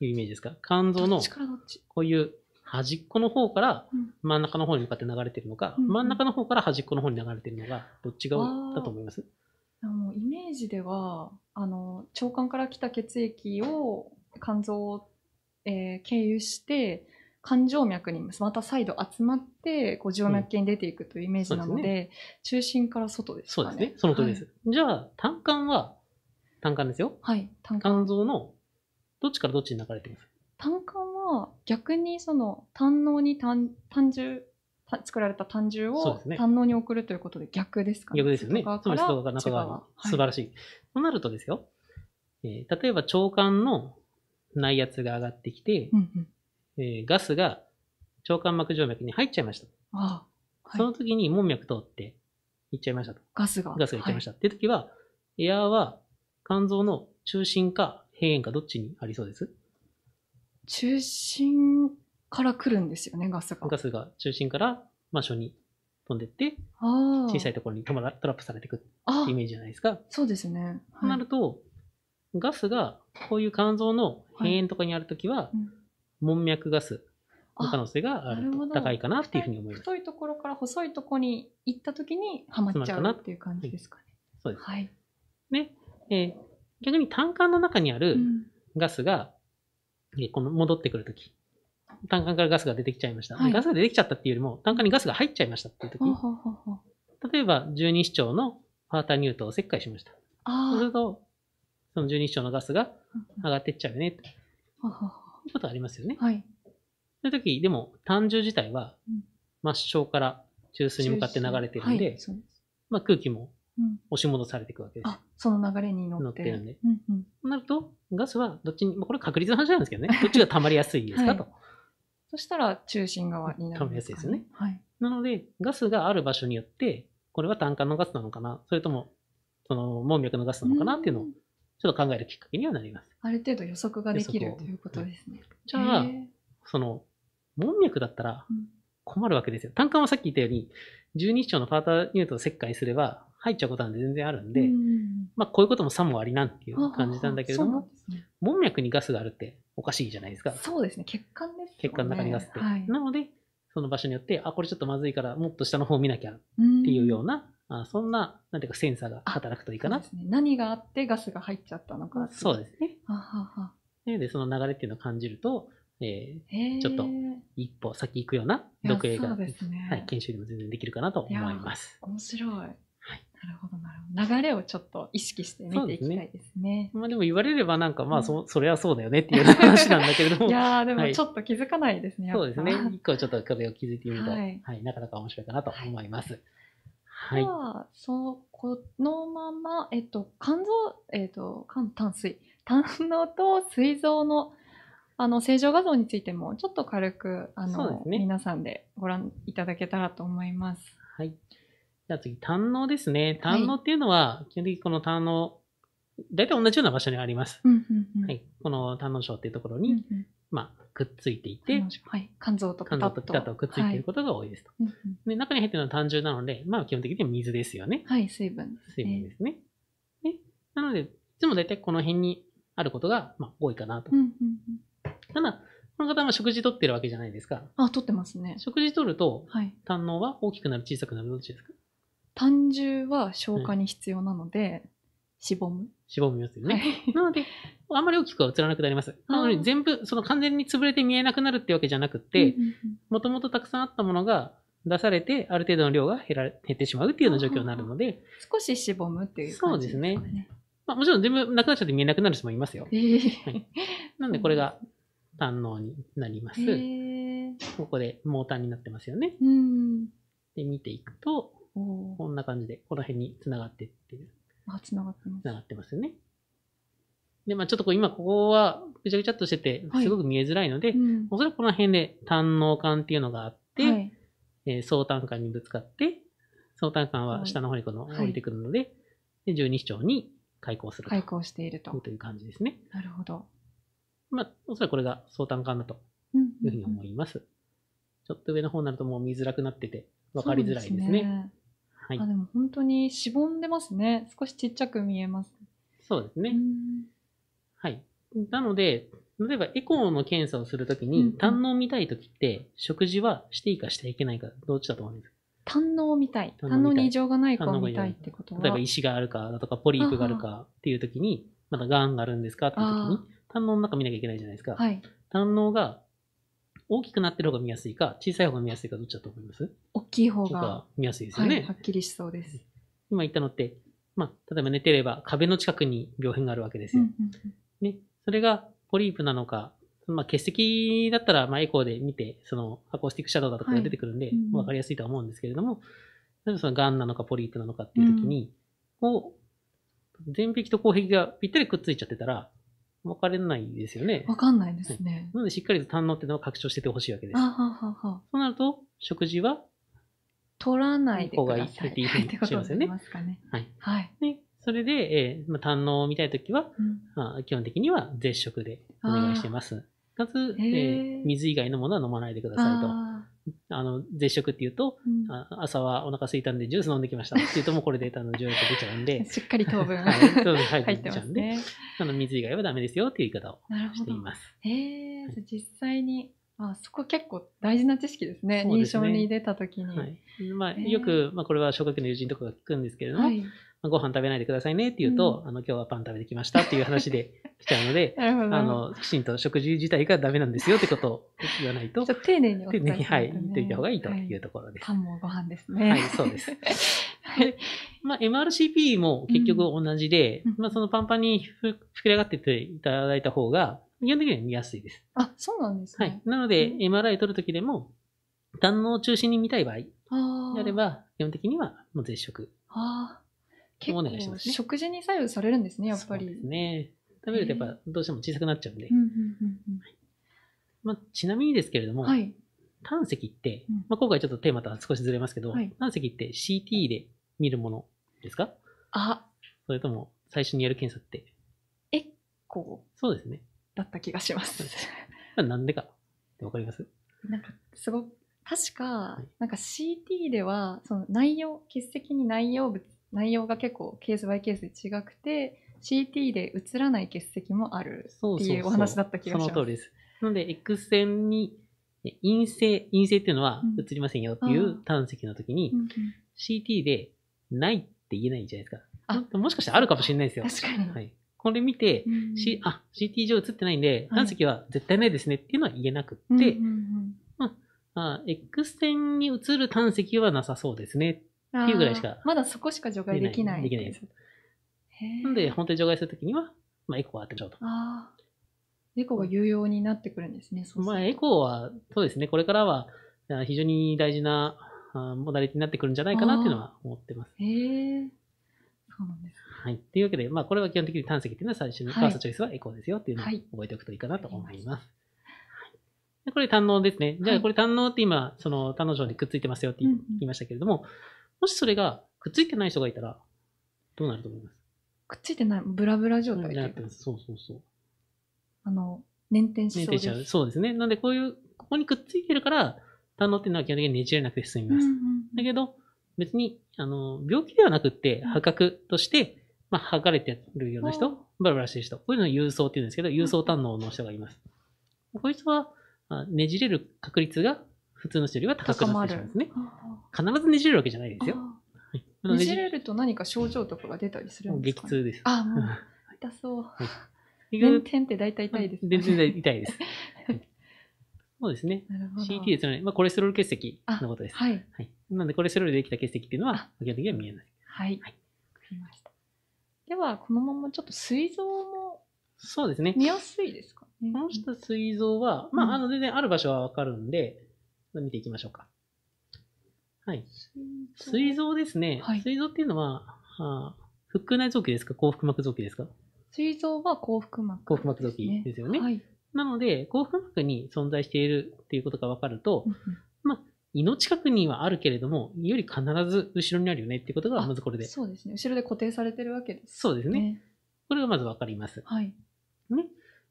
Speaker 3: いうイメージですか肝臓の、こういう端っこの方から真ん中の方に向かって流れてるのか、うん真ん中の方から端っこの方に流れてるのが、どっち側
Speaker 2: だと思いますあもイメージでは、あの、腸管から来た血液を肝臓を、えー、経由して、冠静脈にまた再度集まってこう静脈系に出ていくというイメージなのでうんでね、中心から外ですかね。そうですね。その通りです。はい、じゃあ胆管は胆管ですよ。はい。胆管。肝臓の
Speaker 3: どっちからどっちに流れています
Speaker 2: 胆管は逆にその胆のに胆胆汁作られた胆汁を胆のに送るということで逆ですかね。逆ですよ
Speaker 3: ね。つまり外側中側素晴らしい。となるとですよ、えー、例えば腸管の内圧が上がってきて、うんうんえー、ガスが腸管膜静脈に入っちゃいました。ああはい、その時に門脈通って行っちゃいましたと。ガスが。ガスが行っちゃいました。はい、って時は、エアーは肝臓の中心か平炎かどっちにありそうです
Speaker 2: 中心から来るんですよね、ガ
Speaker 3: スが。ガスが中心から場所に飛んでって、
Speaker 1: あ小さい
Speaker 3: ところにトラップされてくてイメージじゃないです
Speaker 2: か。そうですね。と、はい、な
Speaker 3: ると、ガスがこういう肝臓の平炎とかにあるときは、うん門脈ガスの可能性がある高いかなっていうふうに思います。太
Speaker 2: いところから細いところに行った時にはまっちゃうっていう感じで
Speaker 3: すかね。はい、そうです。
Speaker 1: はい。
Speaker 2: ね、
Speaker 3: えー、逆に単管の中にあるガスが、うん、えこの戻ってくるとき、単管からガスが出てきちゃいました、はい、ガスが出てきちゃったっていうよりも、単管にガスが入っちゃいましたっていう
Speaker 1: とき、
Speaker 3: 例えば十二指腸のパータニュートを切開しました。
Speaker 1: そうすると、
Speaker 3: その十二指腸のガスが上がってっちゃうよね。はははことありますよね。はい。そういう時、でも、単純自体は、末梢から中枢に向かって流れてるんで、まあ、空気も押し戻されていくわけです。うん、
Speaker 2: その流れに乗ってるんで。うんうん、となると、ガス
Speaker 3: はどっちに、まあ、これ確率の話なんですけどね、どっちが溜まりやすいですかはい、
Speaker 2: と。そしたら中心側
Speaker 1: になる、ね、溜まりやすいですよね。はい、
Speaker 2: なので、
Speaker 3: ガスがある場所によって、これは単管のガスなのかな、それとも、その、網脈のガスなのかなっていうのをちょっと考えるきっかけにはなります。
Speaker 1: ある
Speaker 2: 程度予測ができるということですね。じゃあ、
Speaker 3: その、門脈だったら困るわけですよ。単管はさっき言ったように、十二指腸のパーターニュートを切開すれば入っちゃうことなんて全然あるんで、まあこういうこともさもありなんていう感じなんだけれども、門脈にガスがあるっておかしいじゃないですか。そ
Speaker 1: うですね、血管です、ね、血管の中にガスって。なので、
Speaker 3: その場所によって、あ、これちょっとまずいからもっと下の方見なきゃっていうようなあそんな、なんていうかセンサーが働くといいかな。ね、
Speaker 2: 何があってガスが入っちゃったのかそうですね。はは
Speaker 1: は
Speaker 3: なので、その流れっていうのを感じると、えー、ちょっと一歩先行くような読影が、ね、はい、研修でも全然できるかなと思います。面白い。
Speaker 2: なるほどなるほど流れをちょっと意識して見ていきたいですね。でね
Speaker 3: まあ、でも言われればなんかまあそ、うん、それはそうだよねっていう話なんだけれども。いやでもちょっ
Speaker 2: と気づかないですね、はい、そうですね。一
Speaker 3: 個ちょっと壁を気づいてみると、はい、はい、なかなか面白いかなと思います。はいはい、
Speaker 2: じそこのまま、えっと、肝臓、えっと、肝胆水胆のと膵臓のあの正常画像についてもちょっと軽くあの、ね、皆さんでご覧いただけたらと思います。はい、じゃあ次
Speaker 3: 胆のですね胆のっていうのは、はい、基本的にこの胆の大体同じような場所にあります。うんうんうん、はい、この胆の症っていうところに、うんうん、まあ、くっついていて、
Speaker 1: はい、肝臓と肝臓とかとくっついていることが多いですと、はい、
Speaker 3: で。中に入ってるのは胆汁なので、まあ、基本的には水ですよね。はい、水分、ね、水分ですね。えー、なので、いつも大体この辺にあることが、まあ、多いかなと。うんうんうん、ただ、この方も食事とってるわけじゃないですか。
Speaker 2: あ、とってますね。
Speaker 3: 食事とると、はい、胆のは大きくなる、小さくなる、どっちですか
Speaker 2: 胆汁は消化に必要なので、うんしぼむ。
Speaker 3: しぼみますよね。
Speaker 2: なので、あんまり大きく
Speaker 3: は映らなくなります。なので、全部、その完全に潰れて見えなくなるってわけじゃなくて、もともとたくさんあったものが出されて、ある程度の量が減ら減ってしまうっていうような状況になるので、
Speaker 2: 少ししぼむっていう感じね。そうですね。
Speaker 3: まあ、もちろん全部なくなっちゃって見えなくなる人もいますよ。は
Speaker 2: い、
Speaker 1: なんで、これ
Speaker 3: が胆のになります。
Speaker 1: ー、
Speaker 3: ここで毛胆になってますよね。で、見ていくと、こんな感じで、この辺につながってってる。
Speaker 1: あ、繋がってます。繋が
Speaker 3: ってますよね。で、まあちょっとこう今ここはぐちゃぐちゃっとしてて、すごく見えづらいので、はいうん、おそらくこの辺で胆の管っていうのがあって、はい、えー、相胆管にぶつかって、相胆管は下の方にこの降りてくるので、はい、で十二指腸に開口する開
Speaker 2: 口していると。という感じですね。なるほど。
Speaker 3: まあ、おそらくこれが相談感だというふうに思います。うんうんうん、ちょっと上の方になるともう見づらくなってて、わかりづらいですね。すねはい、あで
Speaker 2: も本当にしぼんでますね。少しちっちゃく見えます。
Speaker 3: そうですね。はい。なので、例えばエコーの検査をするときに、胆のを見たいときって、食事はしていいかしてはいけないか、どっちだと思います
Speaker 2: 胆のを見たい。胆のに異常がないかを見たいってこと
Speaker 1: は例えば石
Speaker 3: があるかだとか、ポリープがあるかっていうときに、またがんがあるんですかっていうときに、胆のの中見なきゃいけないじゃないですか。はい、胆が大きくなってる方が見やすいか、小さい方が見やすいか、どっちだと思います
Speaker 2: 大きい方が
Speaker 3: 見やすいですよね、はい、は
Speaker 2: っきりしそうです。
Speaker 3: 今言ったのって、まあ、例えば寝てれば壁の近くに病変があるわけですよ。
Speaker 1: うんうんうん、
Speaker 2: ね、
Speaker 3: それがポリープなのか、まあ、欠石だったら、まあ、エコーで見て、その、アコースティックシャドウだとかが出てくるんで、はいうん、わ、かりやすいとは思うんですけれども、例えばその、ガンなのかポリープなのかっていう時に、うん、こう、前壁と後壁がぴったりくっついちゃってたら、分かれないですよね。分かんないですね。はい、なので、しっかりと堪能っていうのは拡張しててほしいわけです。あ
Speaker 1: はははそう
Speaker 2: なると、
Speaker 3: 食事は
Speaker 2: 取らないでください。っていうふうにしますよね。は
Speaker 3: い。
Speaker 1: はい。ね。
Speaker 3: それで、えー、まあ、堪能を見たいときは、うん、あ、基本的には絶食でお願いしてます。
Speaker 1: かえー、
Speaker 3: 水以外のものは飲まないでくださいと。あの、絶食っていうと、うん、朝はお腹すいたんでジュース飲んできました って言うともうこれであの需要が出ちゃうんで。しっかり糖分がはい、糖分入ってちゃうんで、ね、あの水以外はダメですよっていう言い方をしています。
Speaker 2: へえはい、実際にあそこ結構大事な知識ですね、すね認証に出たときに、はいまあ、よ
Speaker 3: く、まあ、これは小学の友人とかが聞くんですけれども、はい、ご飯食べないでくださいねって言うと、うん、あの、今日はパン食べてきましたっていう話で 来ちゃうので、あの、きちんと食事自体がダメなんですよってことを言わないと、
Speaker 2: と丁寧に、ね、丁寧に、は
Speaker 3: い、言っていた方がいいというところです。
Speaker 1: はい、パンもご飯ですね。はい、そ
Speaker 3: うです。
Speaker 2: はい。まあ、
Speaker 3: MRCP も結局同じで、うん、まあ、そのパンパンに膨れ上がってていただいた方が、基本的には見やすいです。
Speaker 1: あ、そうなんです
Speaker 3: ね。はい。なので、MRI 取るときでも、胆の中心に見たい場合であれば、基本的にはもう絶食。ああ。結構食
Speaker 2: 事に左右されるんですねやっぱり
Speaker 3: ね食べるとやっぱどうしても小さくなっちゃうんで、まあ、ちなみにですけれども、はい、胆石って、まあ、今回ちょっとテーマとは少しずれますけど、はい、胆石って CT で見るものですかあそれとも最初にやる検査って
Speaker 1: エッコ
Speaker 3: ーそうですね
Speaker 2: だった気がします
Speaker 3: なんでかってわかります
Speaker 2: なんかすご確か、なんか CT ではその内容血石に内容物内容が結構ケースバイケースで違くて CT で映らない結石もあるっていうお話だった
Speaker 3: 気がします。その通りです。なので X 線に陰性、陰性っていうのは映りませんよっていう胆石の時に、うん、CT でないって言えないじゃないですか。あもしかしてあるかもしれないですよ。確かに。はい、これ見て、うん、C、あ、CT 上映ってないんで、胆石は絶対ないですねっていうのは言えなく
Speaker 1: って、はい、ま
Speaker 3: あ、X 線に映る胆石はなさそうですね
Speaker 2: っていうぐらいしか。まだそこしか除外できない。できないです。なんで、本
Speaker 3: 当に除外するときには、まあ、エコー当てちゃうと。
Speaker 2: ああ。エコーが有用になってくるんですね。そうまあ、
Speaker 3: エコーは、そうですね。これからは、非常に大事な、モダリティになってくるんじゃないかなっていうのは思ってます。
Speaker 1: へえ。
Speaker 3: そうなんです。はい。というわけで、まあ、これは基本的に胆石っていうのは最初に、ファーストチョイスはエコーですよっていうのを覚えておくといいかなと思います。これ、堪能ですね。じゃあ、これ、堪能って今、その、堪能にくっついてますよって言いましたけれども、もしそれがくっついてない人がいたら、どうなると思います
Speaker 2: くっついてない、ブラブラ状態っ
Speaker 3: てそうそうそう。
Speaker 1: あの、粘点しそうです。うそ
Speaker 3: うですね。なんでこういう、ここにくっついてるから、胆のっていうのは基本的にねじれなくて進みます。うんうんだけど、別に、あの、病気ではなくって、破格として、うんまあ、剥がれてるような人、ブラブラしてる人、こういうのを郵送って言うんですけど、郵送胆のの人がいます。こいつは、ねじれる確率が普通の人よりは高くなってしまうんですね。必ずねじれるわけじゃないですよ。は
Speaker 2: い、ねじれると何か症状とかが出たりするんですか、ね、激痛です。あ、もう痛そう。はい、全 天って大体痛いです、ね。全然痛いです。
Speaker 3: そうですね。CT ですよね。まあ、コレステロール結石のことです。はい、はい。なので、コレステロールでできた結石っていうのは、基本的には見えない。
Speaker 2: はい。はい、
Speaker 1: りました。では、このままちょっと膵臓も、そうですね。見やすいですかね。この人膵臓は、まあ、あ
Speaker 3: の、全然ある場所はわかるんで、見ていきましょうか。はい。膵臓ですね。膵、臓っていうのは、は腹腔内臓器ですか幸腹膜臓器ですか
Speaker 2: 膵臓は幸腹膜、
Speaker 3: 幸福膜臓器ですよね。はい、なので、幸腹膜に存在しているっていうことが分かると、まあ、胃の近くにはあるけれども、より必ず後ろにあるよねっていうことが、まずこれで。そ
Speaker 1: うですね。後
Speaker 2: ろで固定されてるわけです、ね、そう
Speaker 3: ですね。これがまず分かります。はい。ね。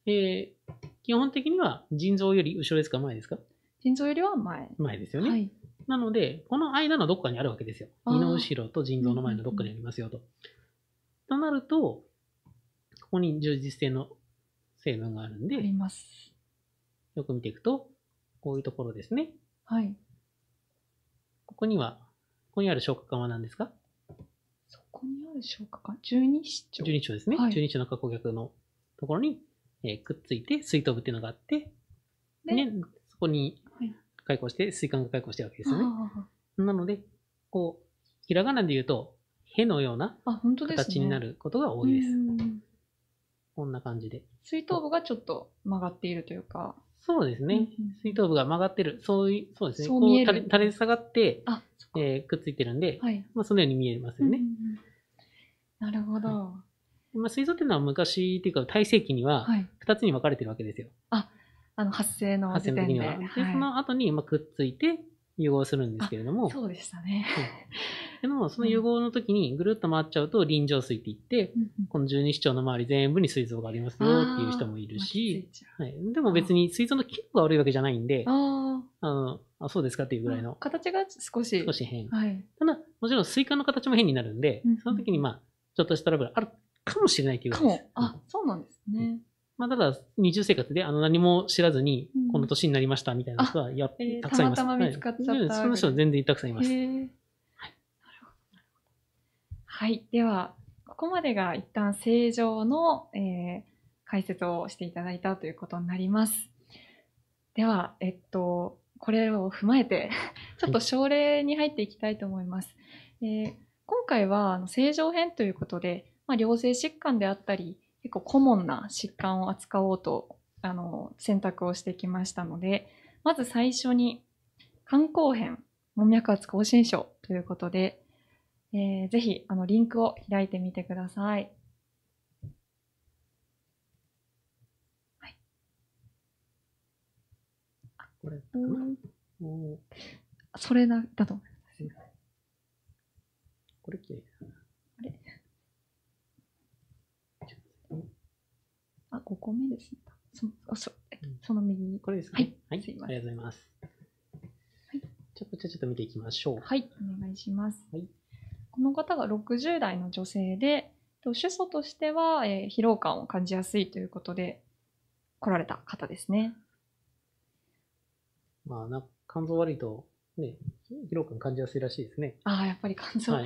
Speaker 3: えー、基本的には腎臓より後ろですか前ですか
Speaker 2: 腎臓よりは前。
Speaker 3: 前ですよね。はい、なので、この間のどっかにあるわけですよ。胃の後ろと腎臓の前のどっかにありますよと。となると、ここに充実性の成分があるんで、よく見ていくと、こういうところですね。はい。ここには、ここにある消化管は何ですか
Speaker 1: そこにある消化管、十二指腸。
Speaker 3: 十二指腸ですね。十二指腸の過去逆のところに、えー、くっついて、水頭部っていうのがあって、ね、そこに解雇して、水管が解雇してるわけですよね。なので、こう、ひらがなで言うと、へのような
Speaker 2: 形になる
Speaker 3: ことが多いです。こんな感じで。
Speaker 2: 水頭部がちょっと曲がっているというか。
Speaker 3: そうですね。水頭部が曲がってる。そういう、そうですね。こう垂れ垂れ下がって、えくっついてるんで、まあ、そのように見えます
Speaker 1: よね。なるほど。
Speaker 3: まあ、水槽っていうのは昔っていうか、大成期には2つに分かれてるわけですよ。
Speaker 2: ああの発生の時点で。発生の時には。で、そ
Speaker 3: の後にまあくっついて融合するんですけれども。
Speaker 1: そうでしたね。でも、その融
Speaker 3: 合の時にぐるっと回っちゃうと臨場水って言って、この十二指腸の周り全部に水臓がありますよっていう人もいるし、はい、でも別に水臓の機能が悪いわけじゃないんで、あのあそうですかっていうぐらいの。
Speaker 1: 形が少し。少し変。はい、ただ、
Speaker 3: もちろんスイカの形も変になるんで、その時にまあ、ちょっとしたトラブルあるかもしれないということで
Speaker 1: す。あ、そうなんですね。
Speaker 3: まあ、だ二重生活で、あの、何も知らずに、この年になりました、みたいな人は、や、うん、たくさんいます。たまたま見つかっちゃった、はい。その人は全然たくさんいます。
Speaker 1: はい。はい。
Speaker 2: では、ここまでが一旦正常の、えー、解説をしていただいたということになります。では、えっと、これを踏まえて ちょっと症例に入っていきたいと思います。はい、えー、今回は、正常編ということで、まあ、良性疾患であったり、結構コモンな疾患を扱おうとあの選択をしてきましたのでまず最初に肝硬変門脈圧更新症ということで、えー、ぜひあのリンクを開いてみてください。い、
Speaker 1: これ、うん、
Speaker 2: それだだと思います。こ
Speaker 3: れ綺麗だな。
Speaker 2: あ、5個目ですね。そおそその右に。これですね。
Speaker 3: はい。すいありがとうございます。
Speaker 2: はい。じゃあ、こちらちょっと見ていきましょう。はい、お願いします。はいこの方が60代の女性で、と主訴としては、えー疲労感を感じやすいということで来られた方ですね。
Speaker 3: まあ、な肝臓悪いと、ね、疲労感感じやすいらしいですね。
Speaker 2: ああ、やっぱり肝臓、はい。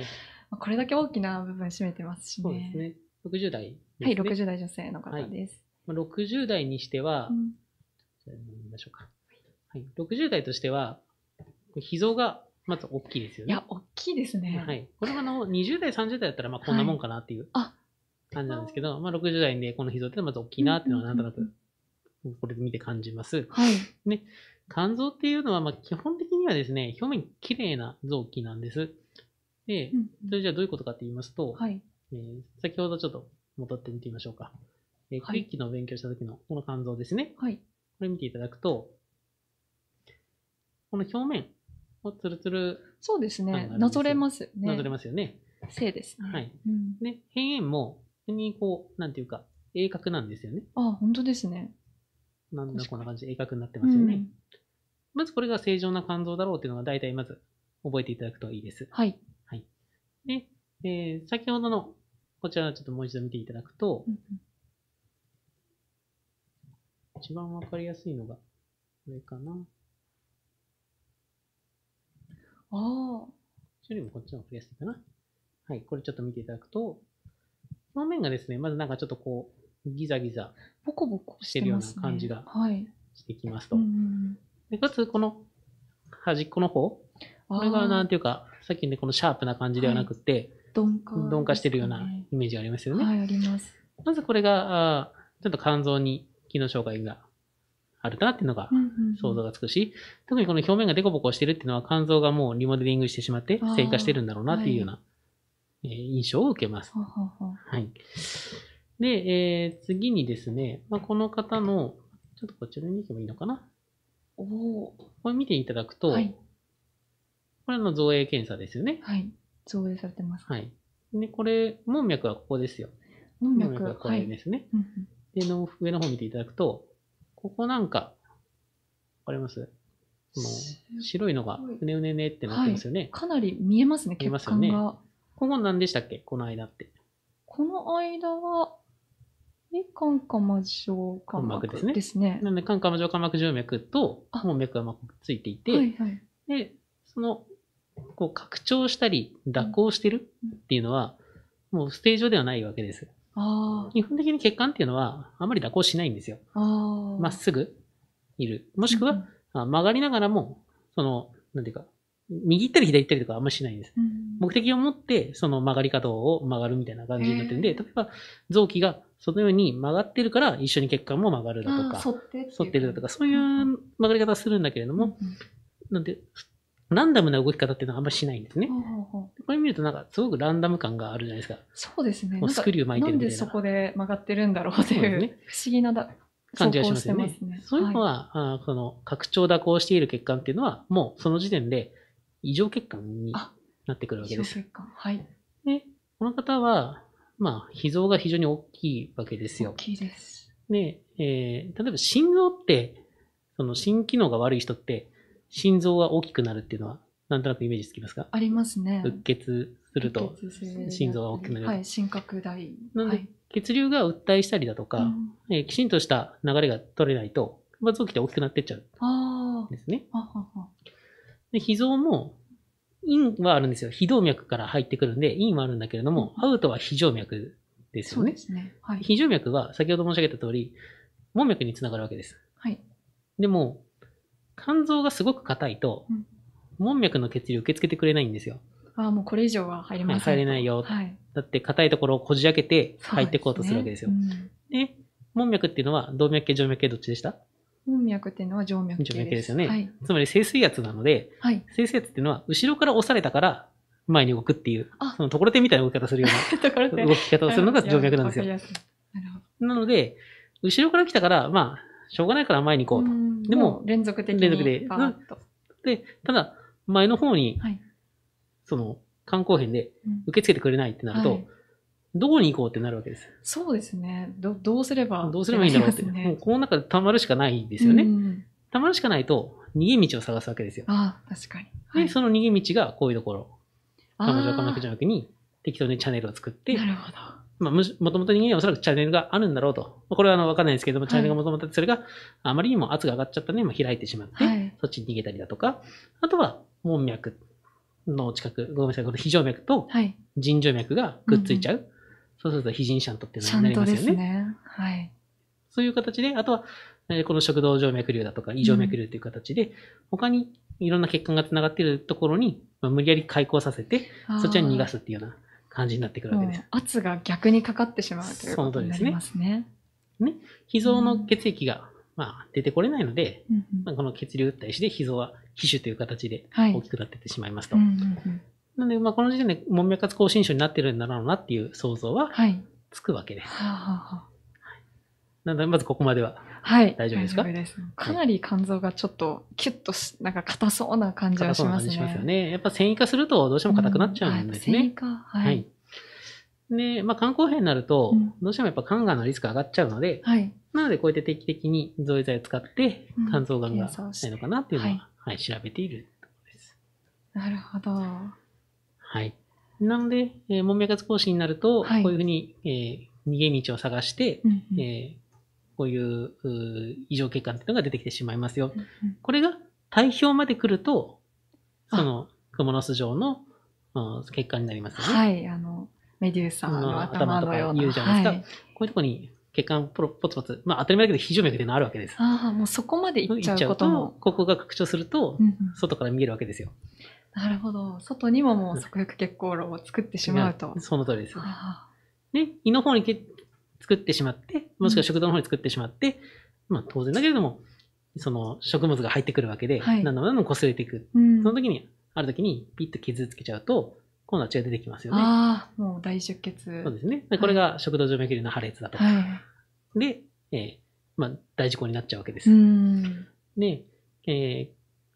Speaker 2: まあこれだけ大きな部分占めてますしね。そうですね。
Speaker 3: 60代はい、60
Speaker 2: 代女性の方です。
Speaker 3: はい、60代にしては、うん、じゃあましょうか。はい、60代としては、脾臓がまず大きいですよね。いや、
Speaker 1: 大きいですね。は
Speaker 3: い。これはあの、20代、30代だったら、まあこんなもんかなっていう感じなんですけど、はい、まあ60代でこの脾臓ってまず大きいなっていうのはなんとなく、これで見て感じます。はい。ね。肝臓っていうのは、まあ基本的にはですね、表面綺麗な臓器なんです。で、それじゃあどういうことかって言いますと、はい。えー、先ほどちょっと戻って見てみましょうか。えー、クリッキの勉強した時のこの肝臓ですね。はい。これ見ていただくと、この表面をつるつる。そうですね。なぞれ
Speaker 2: ますよね。なぞれますよね。正ですね。はい。うん、
Speaker 3: 辺縁も、本にこう、なんていうか、鋭角なんですよね。
Speaker 2: ああ、本当ですね。
Speaker 3: なんだこんな感じで鋭角になってますよね。うん、まずこれが正常な肝臓だろうっていうのが大体まず覚えていただくといいです。はい。はい。で、えー、先ほどのこちらをちょっともう一度見ていただくと、うん一番わかりやすいのが、これかな。ああ。こっよりもこっちの方がわかりやすいかな。はい、これちょっと見ていただくと、表面がですね、まずなんかちょっとこう、ギザギザ、ボコボコしてるような感じがしてきますと。
Speaker 1: でかつ、この
Speaker 3: 端っこの方、
Speaker 1: これがなんて
Speaker 3: いうか、さっきね、このシャープな感じではなくて、はい鈍化、ね、鈍化してるようなイメージがありますよね。
Speaker 1: はい、あります。
Speaker 3: まずこれが、あちょっと肝臓に機能障害があるなっていうのが想像がつくし、特にこの表面がデコボコしてるっていうのは肝臓がもうリモデリングしてしまって成果してるんだろうなっていうような、え印象を受けます。ははい。で、えー、次にですね、まあ、この方の、ちょっとこちらに行けばいいのかな。おこれ見ていただくと、はい、これの造影検査ですよね。はい。造影されてます。はい。で、これ、門脈はここですよ。
Speaker 1: 門脈はこれで
Speaker 3: すね。はい、での、上の方見ていただくと、ここなんか、わかりますこの白いのがうねうねねってなってますよね。はい、か
Speaker 2: なり見えますね、血管見えますよ
Speaker 3: ね。ここ何でしたっけこの間って。
Speaker 2: この間は、え、肝下麻上肝膜ですね。ですね。
Speaker 3: なので、肝下麻上肝膜静脈と、門脈がくっついていて、はい
Speaker 2: はい、で、
Speaker 3: そのこう拡張したり蛇行してるっていうのは、もうステージ上ではないわけです。基本的に血管っていうのは、あまり蛇行しないんですよ。
Speaker 1: まっ
Speaker 3: すぐいる。もしくは、うん、曲がりながらも、その、なんていうか、右行ったり左行ったりとかあんまりしないんです。うん、目的を持って、その曲がり角を曲がるみたいな感じになってるんで、例えば臓器がそのように曲がってるから一緒に血管も曲がるだとか、反ってるだとか、そういう曲がり方するんだけれども、うん、なんで、ランダムな動き方っていうのはあんまりしないんですね。これ見るとなんかすごくランダム感があるじゃないですか。
Speaker 2: そうですね。もうスクリュー巻いてるみたいな。なんでそこで曲がってるんだろうっていう、ね、不思議なだ感
Speaker 3: じがしますよね。
Speaker 1: ねそうい
Speaker 2: うの
Speaker 3: は、はい、あその拡張蛇行している血管っていうのはもうその時点で異常血管になってくるわけです。異常
Speaker 1: 血管。はい。で、この方
Speaker 3: は、まあ、脾臓が非常に大きいわけですよ。大きいです。で、えー、例えば心臓って、その心機能が悪い人って、心臓が大きくなるっていうのは、なんとなくイメージつきますかあ
Speaker 2: りますね。うっ
Speaker 3: 血すると、心臓が大きくなる。はい、
Speaker 2: 心拡大。なで、
Speaker 3: 血流が訴えしたりだとか、うん、えー、きちんとした流れが取れないと、ま臓器って大きくなってっちゃう
Speaker 1: ああ。ですね。ははは
Speaker 3: で脾臓も、陰はあるんですよ。非動脈から入ってくるんで、陰はあるんだけれども、アウトは非常脈ですよね。そうです
Speaker 1: ね。はい、非
Speaker 3: 常脈は、先ほど申し上げた通り、門脈につながるわけです。はい。でも、肝臓がすごく硬いと、うん、門脈の血流受け付けてくれないんですよ。
Speaker 2: ああ、もうこれ以上は入れません、はい、入れないよ。はい、
Speaker 3: だって硬いところをこじ開けて入っていこうとするわけですよ。で、ねうん、門脈っていうのは動脈系、静脈系どっちでした
Speaker 2: 門脈っていうのは静脈系です。静脈系ですよね。はい、
Speaker 3: つまり静水圧なので、はい、静水圧っていうのは後ろから押されたから前に動くっていう、そのところてみたいな動き方するような
Speaker 2: 動き方をするのが静脈なんですよ。な
Speaker 3: なので、後ろから来たから、まあ、しょうがないから前に行こうと。うでも、
Speaker 1: 連続的に。連続でと。
Speaker 3: で、ただ、前の方に、はいその、観光編で受け付けてくれないってなると、はいどこに行こうってなるわけです。
Speaker 2: そうですね。どどうすれば。どうすればいいんだろうって。もうこの
Speaker 3: 中で溜まるしかないんですよね。溜まるしかないと、逃げ道を探すわけですよ。
Speaker 1: ああ、確かに。
Speaker 3: で、その逃げ道がこういうところ。
Speaker 1: 彼女は鎌倉
Speaker 3: のに適当にチャンネルを作って、
Speaker 1: なるほど。
Speaker 3: まあ、もともと人間はおそらくチャンネルがあるんだろうと。これはあの、わかんないですけども、チャンネルがもともとそれがあまりにも圧が上がっちゃったので、まあ、開いてしまって、はい、そっちに逃げたりだとか、あとは、門脈の近く、ごめんなさい、この非常脈と人情脈がくっついちゃう。はい、そうすると、非人者ャっていうのになりますよね。
Speaker 1: ねはい。そういう形で、あとは、
Speaker 3: えこの食道静脈瘤だとか、異常脈瘤という形で、うん、他にいろんな血管が繋がっているところに、まあ、無理やり開口させて、そちらに逃がすっていうような。感じになってくるわけです。
Speaker 2: 圧が逆にかかってしまうということになりますね。すねね脾臓の
Speaker 3: 血液が、まあ、出てこれないので、うんうん、まあ、この血流打ったし脾臓は皮腫という形で大きくなっていってしまいますと。
Speaker 1: はいうんうんうん、
Speaker 3: なので、まあ、この時点で門脈活更新症になってるんだろうなっていう想像はつく
Speaker 2: わけです。はいはあはあ
Speaker 3: なので、まずここまでは。
Speaker 2: はい。大丈夫ですかかなり肝臓がちょっと、キュッとし、なんか硬そうな感じがしま
Speaker 3: すね。しますよね。やっぱ繊維化するとどうしても硬くなっちゃうんですね。うん、繊維
Speaker 1: 化、はい、はい。
Speaker 3: で、まあ、肝硬変になると、どうしてもやっぱ肝がんのリスク上がっちゃうので、うん、はい、なのでこうやって定期的に造影剤を使って、肝臓がんがないのかなっていうのは、うんはい、はい、調べているところです。なるほど。はい。なので、えー、門脈圧更新になると、こういうふうに、えー、逃げ道を探して、うんうん、えーこういう異常血管っていうのが出てきてしまいますよ。これが体表まで来ると、その、クモの巣状の、血管になりますよね。
Speaker 2: はい、あの、メデューサの頭のような。頭とか言うじゃないですか。はい、
Speaker 3: こういうとこに血管ポロポツポツ、まあ当たり前だけど非常脈っていうのあるわけです。
Speaker 2: ああ、もうそこまで行っちゃうことも。
Speaker 3: ここが拡張すると、外から見えるわけですよ。
Speaker 2: うんうん、なるほど。外にももう側壁血行路を作ってしまう
Speaker 3: と。その通りです。ね、胃の方に作ってしまって、もしくは食堂の方に作ってしまって、まあ当然だけれども、その食物が入ってくるわけで、はい、何度も何度も擦れていく。うん、その時に、ある時にピッと傷つけちゃうと、今度は血が出てきますよね。
Speaker 2: ああ、もう大出血。
Speaker 1: そう
Speaker 3: ですね。これが食道静脈瘤の破裂だと。
Speaker 1: はい、で、
Speaker 3: えー、まあ大事故になっちゃうわけです。う
Speaker 1: ん、
Speaker 3: で、え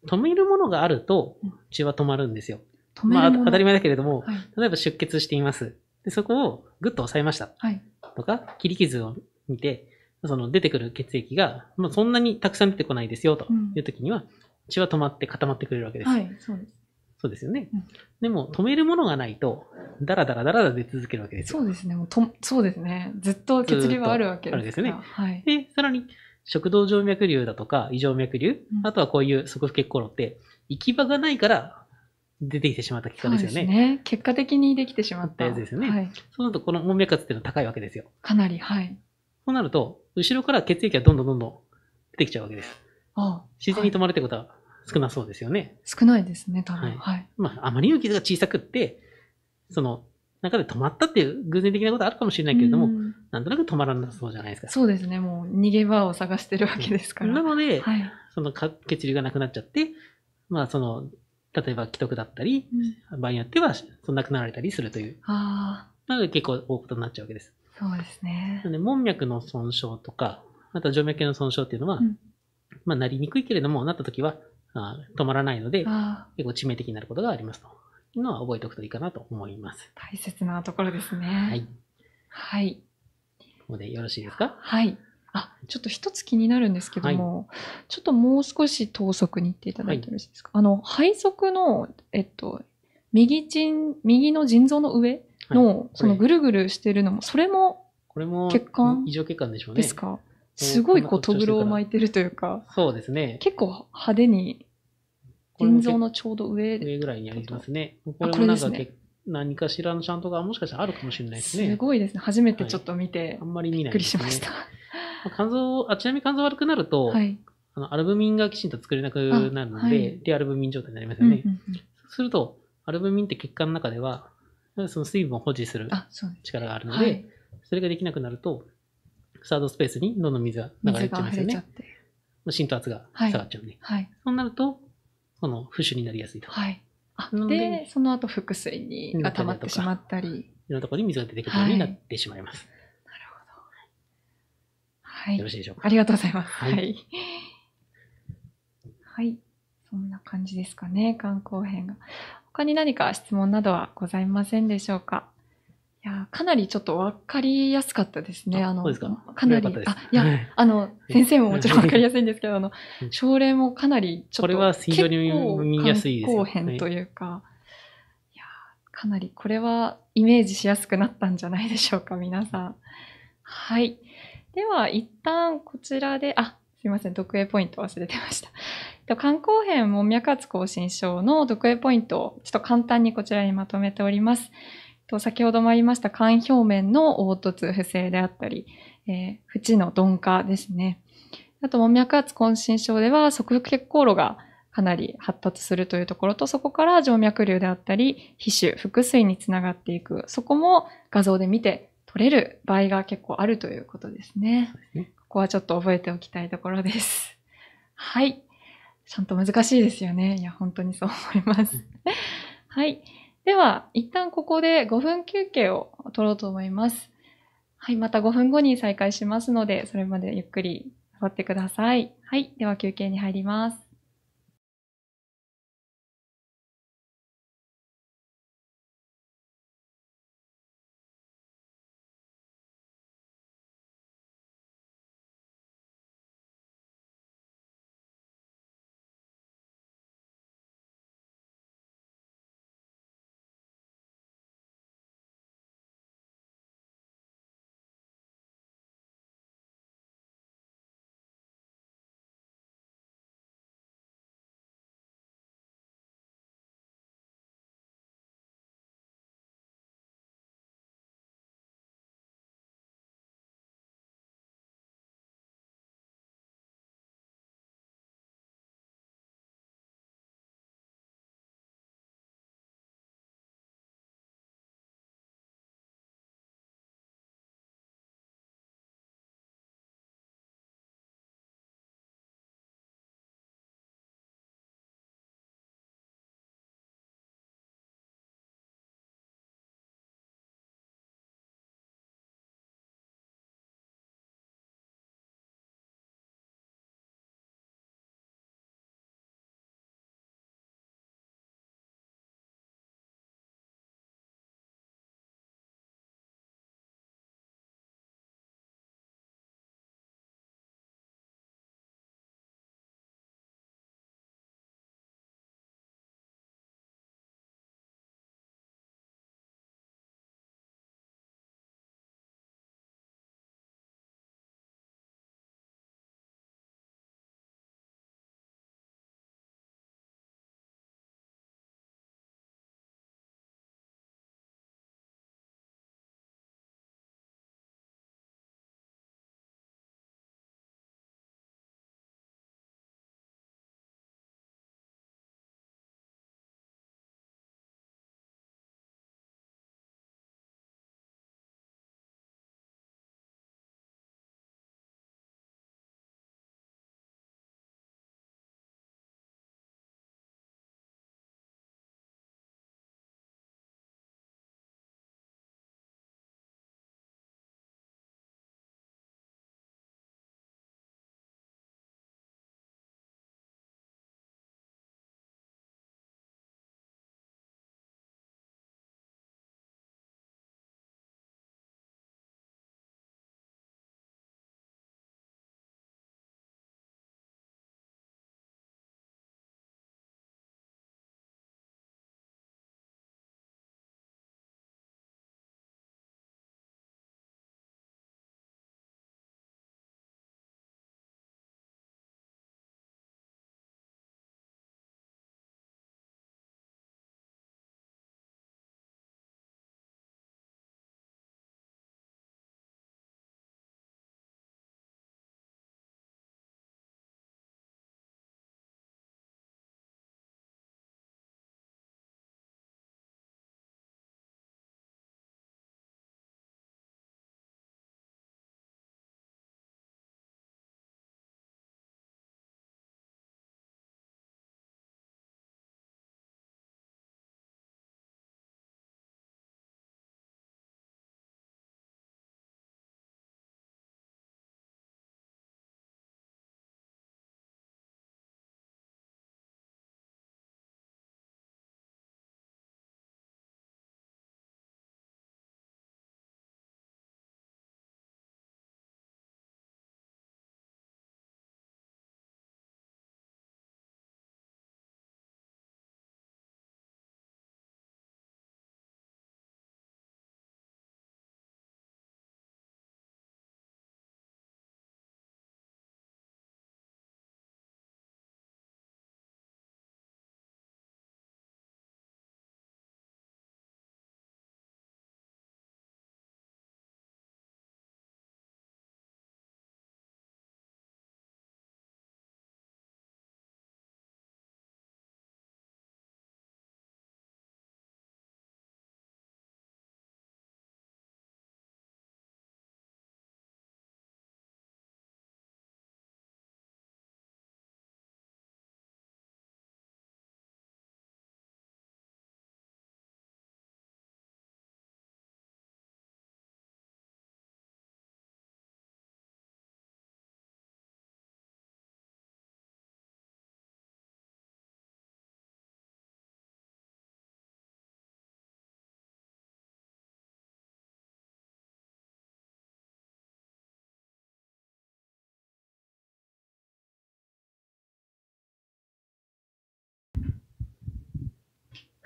Speaker 3: ー、止めるものがあると血は止まるんですよ。まあ当たり前だけれども、はい、例えば出血しています。で、そこをぐっと押さえました。はい。とか、切り傷を見て、その出てくる血液が、まあ、そんなにたくさん出てこないですよという時には、血は止まって固まってくれるわけです。はい、そうです。そうですよね。うん、でも、止めるものがないと、だらだらだらだら出続けるわけですよ。
Speaker 2: そうですね。もうとそうですね。ずっと血流はあるわけですね。はい。で、さらに、
Speaker 3: 食道静脈瘤だとか、異常脈瘤、うん、あとはこういう側腹血行路って、行き場がないから出てきてしまった結果ですよね。そうですね。
Speaker 2: 結果的にできてしまったですよね。はい、そうなる
Speaker 3: と、この門脈圧っていうのは高いわけですよ。
Speaker 2: かなり、はい。
Speaker 3: そうなると、後ろから血液がどんどんどんどん出てきちゃうわけです。ああ自然に止まるってことは少なそうですよね。はい、
Speaker 2: 少ないですね、多分。はい。はい、
Speaker 3: まあ、あまりに傷が小さくって、その、中で止まったっていう偶然的なことあるかもしれないけれども、なんとなく止まらなそうじゃないですか。そ
Speaker 2: うですね、もう逃げ場を探して
Speaker 3: るわけですから。なので、はい、その血流がなくなっちゃって、まあ、その、例えば既得だったり、うん、場合によってはそんなくなられたりするという
Speaker 1: あ
Speaker 3: のが結構多くとなっちゃうわけです。
Speaker 1: そうですね。
Speaker 3: なので、門脈の損傷とか、また静脈系の損傷っていうのは、うん、まあ、なりにくいけれども、なった時はあ止まらないので、結構致命的になることがありますというのは覚えておくといいかなと思います。
Speaker 2: 大切なところですね。はい。はい。
Speaker 3: ここでよろしいです
Speaker 2: かはい。あちょっと一つ気になるんですけども、はい、ちょっともう少し等速にいっていただいてよろしいですか、はい、あの配属の、えっと、右腎右の腎臓の上の、はい、そのぐるぐるしてるのもそれも
Speaker 3: これも血管異常血管でしょうねですか
Speaker 2: すごいこうとぐろを
Speaker 3: 巻いてるというかそうですね
Speaker 2: 結構派手に腎臓のちょうど上
Speaker 3: 上ぐらいにありますねこれもなんか何かしらのちゃんとがもしかしたらあるかもしれないですね。すご
Speaker 2: いですね。初めてちょっと見て、はい、あんまり見ない、びっくりしました。肝臓、あちなみに肝臓悪
Speaker 3: くなると、はい、あのアルブミンがきちんと作れなくなるので、はい、で、アルブミン状態になりますよね。うんうんうん、そうすると、アルブミンって血管の中では、その水分を保持する力があるので、そではい、それができなくなると、サードスペースにどんどん水が流れちゃいますよね。浸透圧が下がっちゃうんで。
Speaker 1: はい、そうなると、
Speaker 3: この浮腫になりやすいと。
Speaker 2: はい、でその後腹水に溜まってしまったり。
Speaker 3: いろんなところに水が出てくるようになってしまいます。はい、よろしいでしょうか。ありがとうございます。
Speaker 2: はい。はい。そんな感じですかね、観光編が。他に何か質問などはございませんでしょうかいや、かなりちょっとわかりやすかったですね。あの、かなり、あ、いや、あの、先生ももちろんわかりやすいんですけど、あの、症例もかなりちょっと、これ
Speaker 3: は非常に見やすいです編とい
Speaker 2: うか、いや、かなりこれはイメージしやすくなったんじゃないでしょうか、皆さん。はい。では、一旦こちらで、あ、すいません、特営ポイント忘れてました。肝硬変も脈圧亢進症の特営ポイントをちょっと簡単にこちらにまとめております。先ほどもありました肝表面の凹凸不正であったり、えー、縁の鈍化ですね。あと、門脈圧更新症では、側腹血行路がかなり発達するというところと、そこから静脈瘤であったり、皮腫、腹水につながっていく。そこも画像で見て取れる場合が結構あるということですね。ここはちょっと覚えておきたいところです。はい。ちゃんと難しいですよね。いや、本当にそう思います。はい。では、一旦ここで5分休憩を取ろうと思います。はい、また5分後に再開しますので、それまでゆっくりなさってく
Speaker 1: ださい。はい、では休憩に入ります。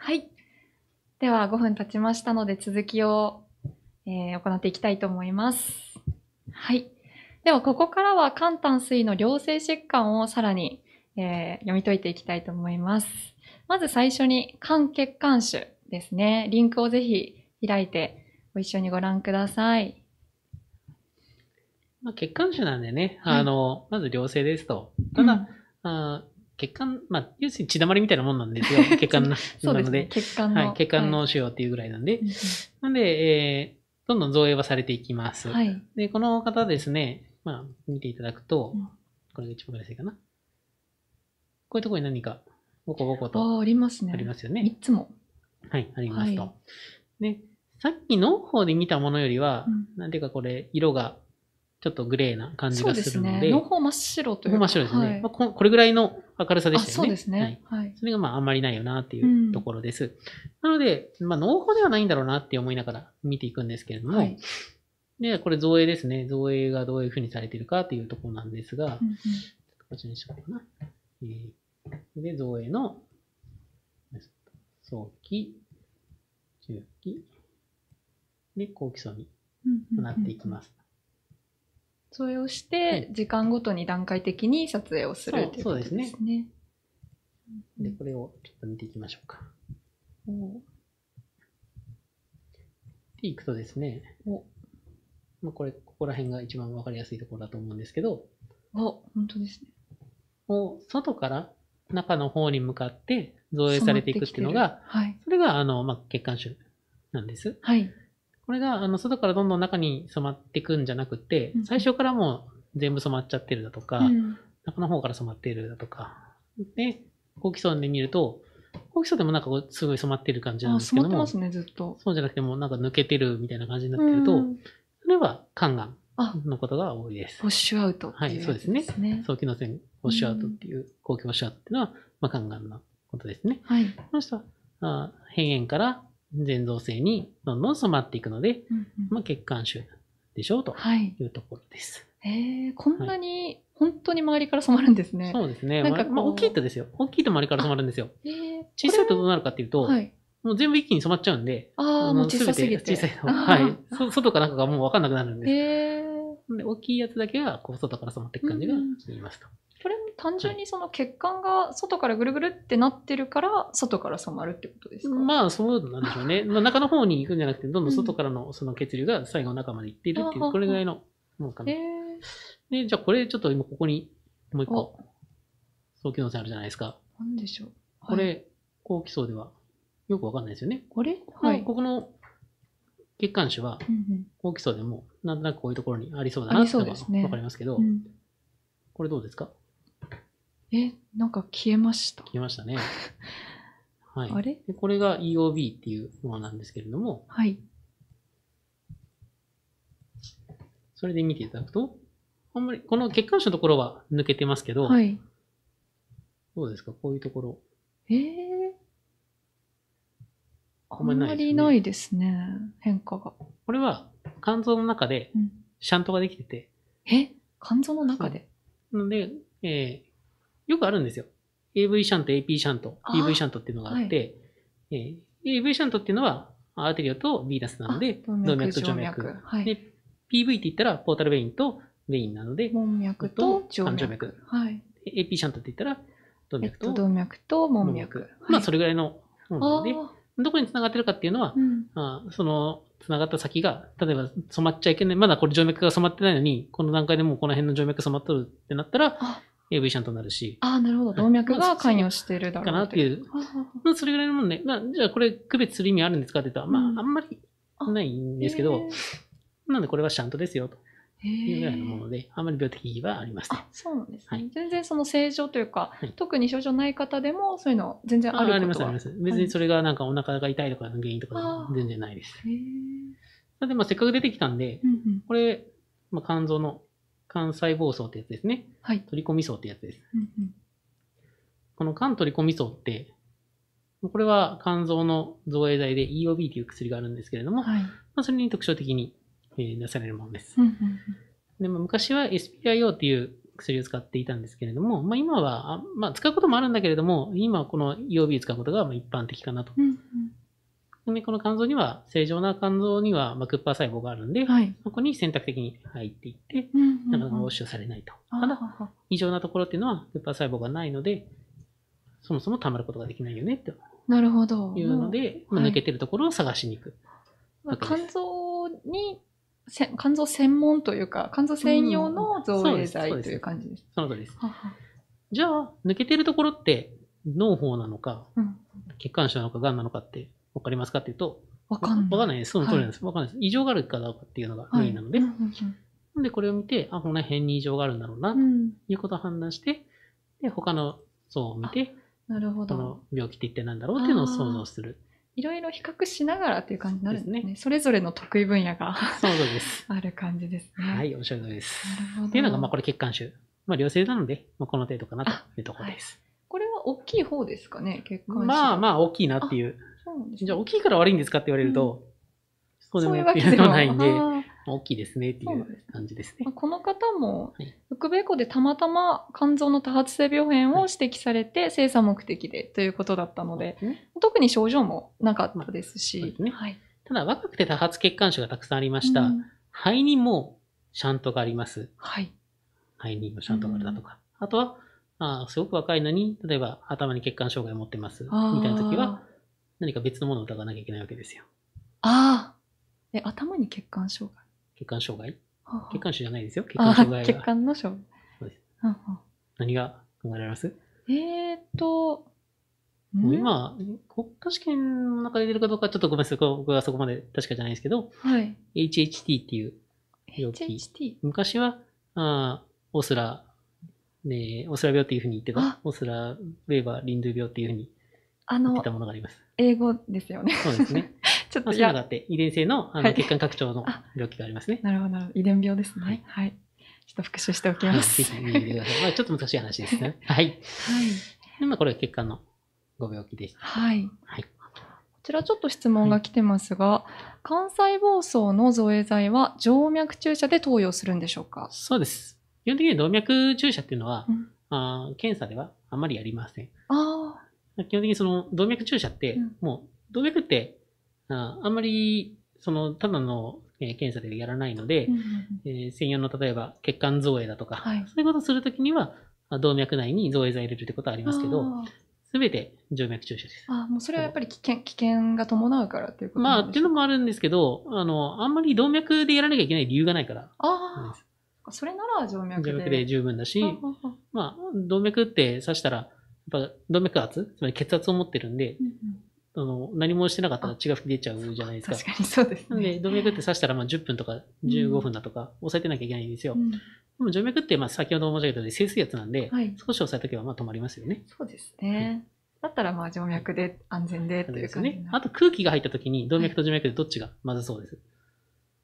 Speaker 1: はい。では5分経ちましたので続きを、えー、
Speaker 2: 行っていきたいと思います。はい。ではここからは肝胆水の良性疾患をさらに、えー、読み解いていきたいと思います。まず最初に肝血管腫ですね。リンクをぜひ開いてご一緒にご覧ください。
Speaker 3: まあ、血管腫なんでね、はい、あの、まず良性ですと。ただ、うん、あ血管、まあ、要するに血だまりみたいなもんなんですよ。血管の、そうでので。血管の。はい、血管の腫瘍っていうぐらいなんで。はい、なんで、えー、どんどん増栄はされていきます。はい、で、この方ですね、まあ、見ていただくと、うん、これが一番くいかな。こういうところに何か、ボコボコと。あ、ありますね。ありますよね。いつも。はい、ありますと。はい、で、さっきの法で見たものよりは、うん、なんていうかこれ、色がちょっとグレーな感じがするので。そうですね。の方
Speaker 2: 真っ白とい
Speaker 3: うか。真っ白ですね。はいまあ、ここれぐらいの明るさでしたよね。そうですね。はい。それがまああんまりないよなっていうところです。うん、なので、まあ農法ではないんだろうなって思いながら見ていくんですけれども、はい、で、これ造影ですね。造影がどういうふうにされているかっていうところなんですが、うんうん、こっちにしようかな。えー、で、造影の早期、中期、で、後期層になっていきます。
Speaker 2: それをして、時間ごとに段階的に撮影をするいうことですね。そうですね。
Speaker 3: で、これをちょっと見ていきましょうか。おで、いくとですね、おまあ、これ、ここら辺が一番わかりやすいところだと思うんですけど、
Speaker 2: お本当で
Speaker 3: すね。お外から中の方に向かって造影されていくっていうのが、はい、それが、あの、まあ、血管腫なんです。はい。これが、あの、外からどんどん中に染まっていくんじゃなくて、最初からもう全部染まっちゃってるだとか、うん、中の方から染まっているだとか、で、高基礎で見ると、高基礎でもなんかすごい染まってる感じなんですけども。染まってますね、ずっと。そうじゃなくてもなんか抜けてるみたいな感じになってると、うん、それは肝がんのことが多いです。ウォッシュアウト、ね、はい、そうですね。早期の線、ウォッシュアウトっていう、後期ウォッシュアウトっていうのは、まあ、肝がんのことですね。はい。その人は、あ変炎から腎臓性にどんどん染まっていくので、うんうん、まあ、血管腫でしょうというところです。
Speaker 2: はい、こんなに本当に周りから染まるんですね。はい、そうですね。なんか、まあ、大き
Speaker 3: いとですよ。大きいと周りから染まるんですよ。小さいとどうなるかっていうと、はい、もう全部一気に染まっちゃうんで、ああ、もう小さすぎて。小さいの。はい。外か中かもう分かんなくなるん
Speaker 1: です。で大きいやつだけは、
Speaker 3: こう、外から染まっていく感じがしますと。うん
Speaker 2: これ単純にその血管が外からぐるぐるってなってるから、外から染まるってことで
Speaker 1: すか
Speaker 3: まあ、そうなんでしょうね。まあ、中の方に行くんじゃなくて、どんどん外からのその血流が最後の中まで行っているっていう、これぐらいのものかな。ー、で、じゃあこれちょっと今ここにもう一個、早期能線あるじゃないですか。
Speaker 1: なんでしょう。こ
Speaker 3: れ、後期層ではよくわかんないですよね。これはい。ここの血管腫は、後期層でもなんとなくこういうところにありそうだなってわかりますけど、これどうですか
Speaker 2: え、なんか消えました。
Speaker 3: 消えましたね。はい。あれでこれが EOB っていうものなんですけれども、はい。それで見ていただくと、あんまり、この血管腫のところは抜けてますけど、はい。どうですかこういうところ。
Speaker 2: えー、
Speaker 3: あんまりないですねり
Speaker 2: ないですね。変化が。こ
Speaker 3: れは肝臓の中でうんシャントができてて、
Speaker 2: え、肝臓の中で。なので、
Speaker 3: えーよくあるんですよ。AV シャント、AP シャント、EV シャントっていうのがあって、はい、えー、AV シャントっていうのは、アーテリオとビーナスなので、動脈と静脈。脈はい、で、PV って言ったら、ポータルベインとベインなので、門脈と静脈。脈はい、AP シャントって言ったら、動脈と、えっと、
Speaker 2: 動脈と門脈。
Speaker 3: まあ、それぐらいのもので、どこに繋がってるかっていうのは、うん、あその、繋がった先が、例えば染まっちゃいけない、まだこれ静脈が染まってないのに、この段階でもうこの辺の静脈染まっとるってなったら、AV シャンとなるし。
Speaker 2: ああ、なるほど。動脈が関与してるだろう、かなっていう。まあ、それぐらいのも
Speaker 3: んね。まあ、じゃあこれ区別する意味あるんですかって言ったら、まあ、あんまりないんですけど、なんでこれはシャントですよ、と
Speaker 1: いうぐらいの
Speaker 3: もので、あんまり病的はありません、
Speaker 1: そうなんですね。
Speaker 2: 全然その正常というか、特に症状ない方でも、そういうの全然あるあります、あります。別に
Speaker 3: それがなんかお腹が痛いとかの原因とか全然ないです。なんで、まあ、せっかく出てきたんで、これ、まあ、肝臓の肝細胞層ってやつですね。はい。取り込み層ってやつです。うんうん、この肝取り込み層って、これは肝臓の造影剤で EOB という薬があるんですけれども、はい、まあ、それに特徴的に、えー、出されるものです。でも昔は SPIO っていう薬を使っていたんですけれども、まあ、今は、まあ、使うこともあるんだけれども、今はこの EOB を使うことが一般的かなとちなみにこの肝臓には、正常な肝臓には、まあ、クッパー細胞があるんで、はい、そこに選択的に入っていっ
Speaker 1: て、なかな
Speaker 3: かされないと。ただ、異常なところっていうのは、クッパー細胞がないので、そもそもたまることができないよねって。
Speaker 1: なるほど。いうので、まあ、抜け
Speaker 3: てるところを探しに行く、
Speaker 1: はい。肝臓に、
Speaker 2: 肝臓専門というか、肝臓専用の造影剤、うん、という
Speaker 3: 感じです。その通りです。じゃあ、抜けてるところって、脳胞なのか、うん、血管症なのか、癌なのかって、わかりますかっていうと、わかんない。わかんないです。その通りなんです。わ、はい、かんないです。異常があるかどうかっていうのが無理なので、はい、なんでこれを見て、あ、この辺に異常があるんだろうな、ということを判断して、うん、で、他の層を見て、
Speaker 2: なるほど。この
Speaker 3: 病気って一体なんだろうっていうのを想像する。
Speaker 2: いろいろ比較しながらっていう感じになるんですね。すねそれぞれの得意分野がそうです ある感じですね。は
Speaker 3: い、おっしゃる通りです。なるほど。っていうのが、まあこれ血管腫。まあ良性なので、まあ、この程度かなというところ
Speaker 2: です。はいこれは大きい方ですかね、管腫。まあ
Speaker 3: まあ大きいなっていう
Speaker 2: じゃあ大きいから
Speaker 3: 悪いんですかって言われると、うん、そうでもってないんで、大きいですねっていう感じ
Speaker 2: ですね。すこの方も、福米湖でたまたま肝臓の多発性病変を指摘されて、精査目的でということだったので、はい、特に症状もなかったですし。まあ、ねはい、
Speaker 3: ただ、若くて多発血管腫がたくさんありました。うん、肺にもシャントがあります。はい。肺にもシャントがあるだとか。うん、あとは、あすごく若いのに、例えば頭に血管障害を持ってます、みたいな時は、何か別のものを疑わなきゃいけないわけですよ。
Speaker 2: ああ。え、頭に血管障害血管障害血
Speaker 3: 管腫じゃないですよ。血管障害血管の障害。そうです。何が考えられます
Speaker 2: えーと、今、国
Speaker 3: 家試験の中で出るかどうかちょっとごめんなさい。僕はそこまで確かじゃないですけど、はい、HHT っていう病気。HHT? 昔は、あオスラ、ね、オスラ病っていうふうに言ってた。オスラ、ウェーバー、リンドゥ病っていうふうにあの、たものがあります。
Speaker 2: 英語ですよね。そうですね。ちょっと、いや、だ
Speaker 3: って遺伝性のあの血管拡張の病気があり
Speaker 2: ますね。なるほど、なるほど。遺伝病ですね。はい。はい、ちょっと復習しておきます。はい、ぜひ見てください。まあ、ちょっと難しい話ですね。
Speaker 3: はい。はい。まあ、これは血管のご病気です。
Speaker 2: はい。はい。こちらちょっと質問が来てますが、はい、細胞層の造影剤は静脈注射で投与するんでしょうか
Speaker 3: そうです。基本的に動脈注射っていうのは、うん、あ検査ではあまりやりません。あ基本的にその動脈注射って、もう動脈って、ああんまり、その、ただの、え検査でやらないので、え専用の例えば血管造影だとか、
Speaker 1: そういうことをするときには、
Speaker 3: 動脈内に造影剤入れるってことはありますけど、すべて静脈注射です。
Speaker 1: あもうそれはやっぱり
Speaker 2: 危険、危険が伴うからっていうことまあ、って
Speaker 3: いうのもあるんですけど、あの、あんまり動脈でやらなきゃいけない理由がないから。
Speaker 1: ああ。それなら静脈で。脈で
Speaker 3: 十分だし、まあ、動脈って刺したら、やっぱ動脈圧、つまり血圧を持ってるんで、あの何もしてなかったら血が吹き出ちゃうじゃないですか。確かにそう
Speaker 1: です、ね。なで、動脈っ
Speaker 3: て刺したらまあ10分とか15分だとか、抑えてなきゃいけないんですよ。うん、でも、静脈ってまあ先ほど申し上げたように、静水圧なんで、はい、少し抑えとけばまあ止まりますよね。
Speaker 2: そうですね。うん、だったらまあ静脈で安全でという感じです
Speaker 3: ね。あと空気が入った時に動脈と静脈でどっちがまずそうです。はい、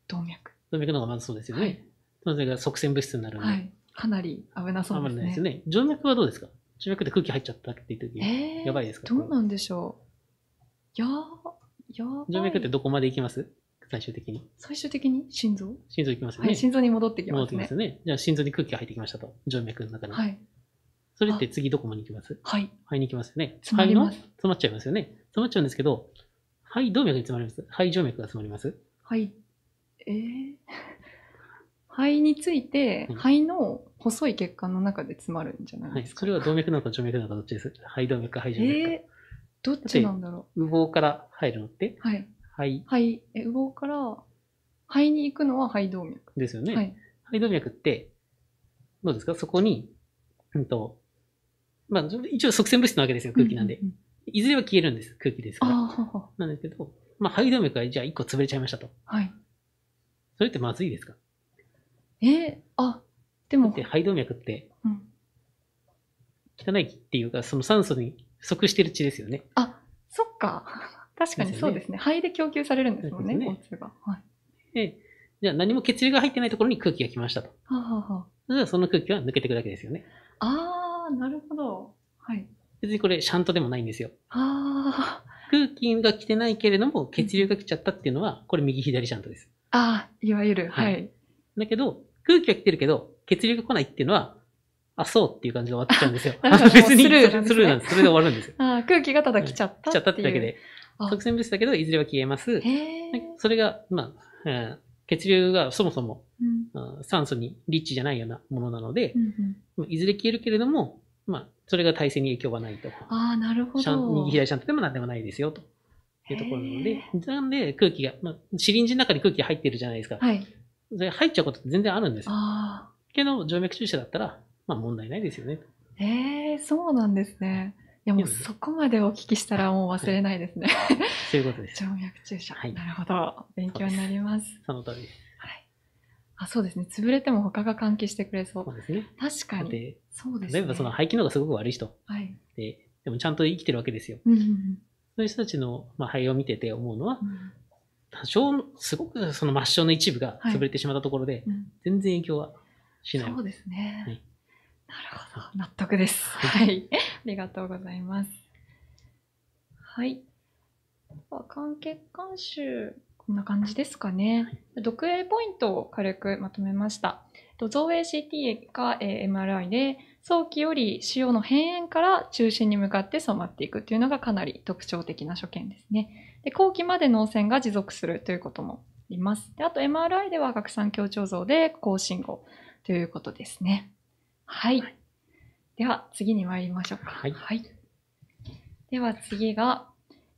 Speaker 3: 動脈。動脈の方がまずそうですよね。はい、それが側線物質になるんで。は
Speaker 2: い、かなり危なそうですね。危ないですね。
Speaker 3: 静脈はどうですか中脈で空気入っちゃったっていう時、えー、やばいですかどうな
Speaker 2: んでしょうややばい静脈っ
Speaker 3: てどこまで行きます最終的に。
Speaker 2: 最終的に心臓
Speaker 3: 心臓行きますよね、はい。心臓
Speaker 2: に戻ってきますね。戻ってきますね。
Speaker 3: じゃあ心臓に空気が入ってきましたと。静脈の中に。は
Speaker 2: い。それって
Speaker 3: 次どこまで行きますはい。肺に行きますよね。詰まります。詰まっちゃいますよね。詰まっちゃうんですけど、肺動脈に詰まります肺静脈が詰まります
Speaker 2: はい。えー、肺について、肺の細い血管の中で詰まるんじゃないはい、
Speaker 3: ですか、それは動脈なのか静脈なのかどっちです肺動脈か肺静脈か。
Speaker 2: えー、どっちなんだろう
Speaker 3: 羽毛から入るのってはい肺
Speaker 2: 肺え羽毛から肺に行くのは肺動脈、
Speaker 3: ですよね。はい肺動脈って、どうですかそこに、うんと、まあ、一応即線物質なわけですよ、空気なんで。ううういずれは消えるんです、空気ですか
Speaker 1: ら。ああははなんですけど、
Speaker 3: まあ、肺動脈がじゃあ1個潰れちゃいましたと。はいそれってまずいですか
Speaker 1: えあ、
Speaker 3: でも。肺動脈って、うん、汚いっていうか、その酸素に不足してる血ですよね。あ、
Speaker 2: そっか。確かにそうですね。すね肺で供給されるんですもんね、ねが。はい、え、
Speaker 3: じゃあ何も血流が入ってないところに空気が来ましたと。はははじゃあその空気は抜けていくだけですよね。
Speaker 1: ああ、なるほど。はい。
Speaker 3: 別にこれ、シャントでもないんですよ。
Speaker 1: ああ。
Speaker 3: 空気が来てないけれども、血流が来ちゃったっていうのは、これ右左シャントです。
Speaker 2: ああ、いわゆる、はい。だけど、
Speaker 3: 空気は来てるけど、血流が来ないっていうのは、あ、そうっていう感じで終わっちゃうんですよ。あ別にスルーなんです、ね、スルーなんです。それで終わるんですよ。
Speaker 2: あ空気がただ来ちゃったっ、来ちゃったってだけで。
Speaker 3: 特選物質だけど、いずれは消えます。それが、まあ、えー、血流がそもそも、うん、酸素にリッチじゃないようなものなので、うんうん、いずれ消えるけれども、まあ、それが体制に影響はないと。
Speaker 1: ああ、なるほど。右
Speaker 3: 左シャントでも何でもないですよ、というところなので、なんで空気が、まあ、シリンジの中に空気が入ってるじゃないですか。はい。で入っちゃうことって全然あるんですよ。けど、静脈注射だったら、まあ問題ないですよね。
Speaker 2: ええー、そうなんですね。いやもうそこまでお聞きしたらもう忘れないですね。そういうことです。静脈注射。はい、なるほど。勉強になります。その通りです。あそうですね潰れても他が換気してくれそうそうです、ね、確かにそうです、ね、例えばその
Speaker 3: 肺機能がすごく悪い人、はい、ででもちゃんと生きてるわけですよ、うん、そういう人たちの、まあ、肺を見てて思うのは、うん、多少、すごくその抹消の一部が潰れてしまったところで、はいうん、全然影響はしない。そ
Speaker 1: うですね。
Speaker 2: は
Speaker 3: い、
Speaker 1: なるほど。
Speaker 2: 納得です。はい。ありがとうございます。はい。肝血管臭、こんな感じですかね。毒影ポイントを軽くまとめました。造影 CT か MRI で、早期より腫瘍の辺縁から中心に向かって染まっていくというのがかなり特徴的な所見ですね。で後期まで脳線が持続するということもあります。であと MRI では拡散強調像で高信号ということですね。はい。はい、では次に参りまし
Speaker 1: ょうか。はい、はい。
Speaker 2: では次が、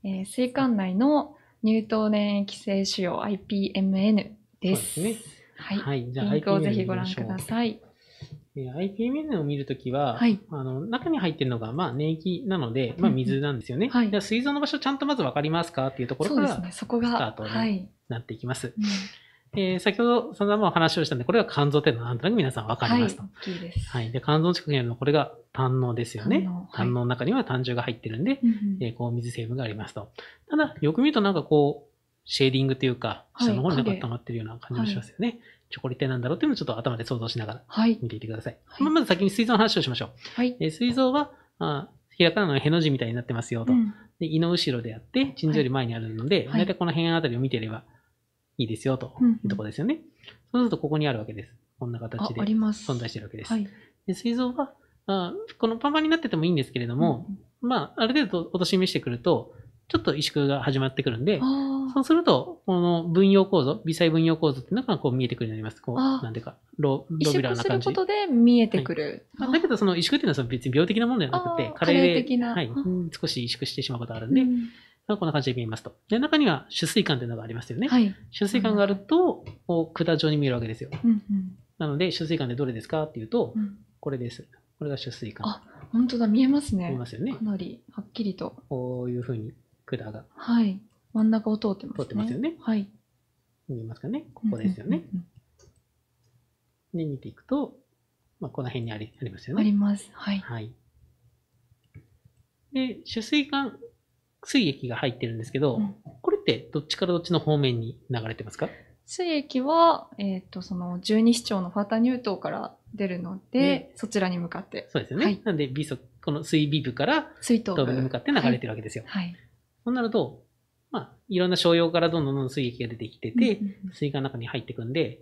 Speaker 2: えー、膵管内の乳頭粘液性腫瘍 IPMN です。そうですね。
Speaker 3: はい。はい、じゃあリンクをぜひご覧ください。IPMN を見るときは、はい、あの中に入ってるのが、まあ、粘液なので、まあ、水なんですよね。うんうん、はい、じゃ水臓の場所ちゃんとまず分かりますかっていうところから、ね、
Speaker 1: そこがスタートに
Speaker 3: なっていきます。は
Speaker 1: い、
Speaker 3: えー、先ほどさのざまお話をしたんで、これが肝臓っていうのはなんとなく皆さん分かりますと。はい、ではい、で肝臓の近くにあるのこれが胆のですよね。胆の,、の中には胆汁が入ってるんで、うんうん、えー、こう水成分がありますと。ただ、よく見るとなんかこう、シェーディングというか、下の方になんか溜まってるような感じもしますよね。はいチョコリってなんだろうっていうのをちょっと頭で想像しながら見ていてください。はい、まず先に水臓の話をしましょう。はい、えー、水槽は、あ平らかなのへの字みたいになってますよと。うん、で胃の後ろであって、腎臓より前にあるので、はい、大体この辺あたりを見てればいいですよと、いうとこですよね。そうするとここにあるわけです。こんな形で存在してるわけです。で水臓はあ、このパンパンになっててもいいんですけれども、うん、まあ、ある程度お年しめしてくると、ちょっと萎縮が始まってくるんで、そうすると、この分葉構造、微細分葉構造っていうのがこう見えてくるようになります。こう、なんていうか、ロロビラーな感じ。萎縮すること
Speaker 2: で見えてくる。はい、だけど、その萎縮って
Speaker 3: いうのは別に病的なものではなくて、加齢的な、はい、少し萎縮してしまうことがあるんで、うんこんな感じで見えますと。で、中には取水管ていうのがありますよね。はい、取水管があると、こう、管状に見えるわけですよ。うんうん、なので、取水管でどれですかっていうと、うん、これです。これが取水
Speaker 2: 管。あ、本当だ、見えますね。見えますよね。かなり、はっきりと。
Speaker 3: こういうふうに管が
Speaker 2: はい真ん中を通ってますね通ってますよねはい
Speaker 3: 見えますかねここですよね、で見ていくと、まあ、この辺にありありますよねありますはい、はい、
Speaker 2: で取水管
Speaker 3: 水液が入ってるんですけど、うん、これってどっちからどっちの方面に流れてますか
Speaker 2: 水液は、えっ、ー、とその十二指腸のファタニュー島から出るので、ね、そちらに向かって
Speaker 3: そうですよね、はい、なんで B そこの水尾部から水筒部に向かって流れてるわけですよ、はい、はい、そうなると、まあ、いろんな商用からどんどんどん水液が出てきてて、水管の中に入っていくんで、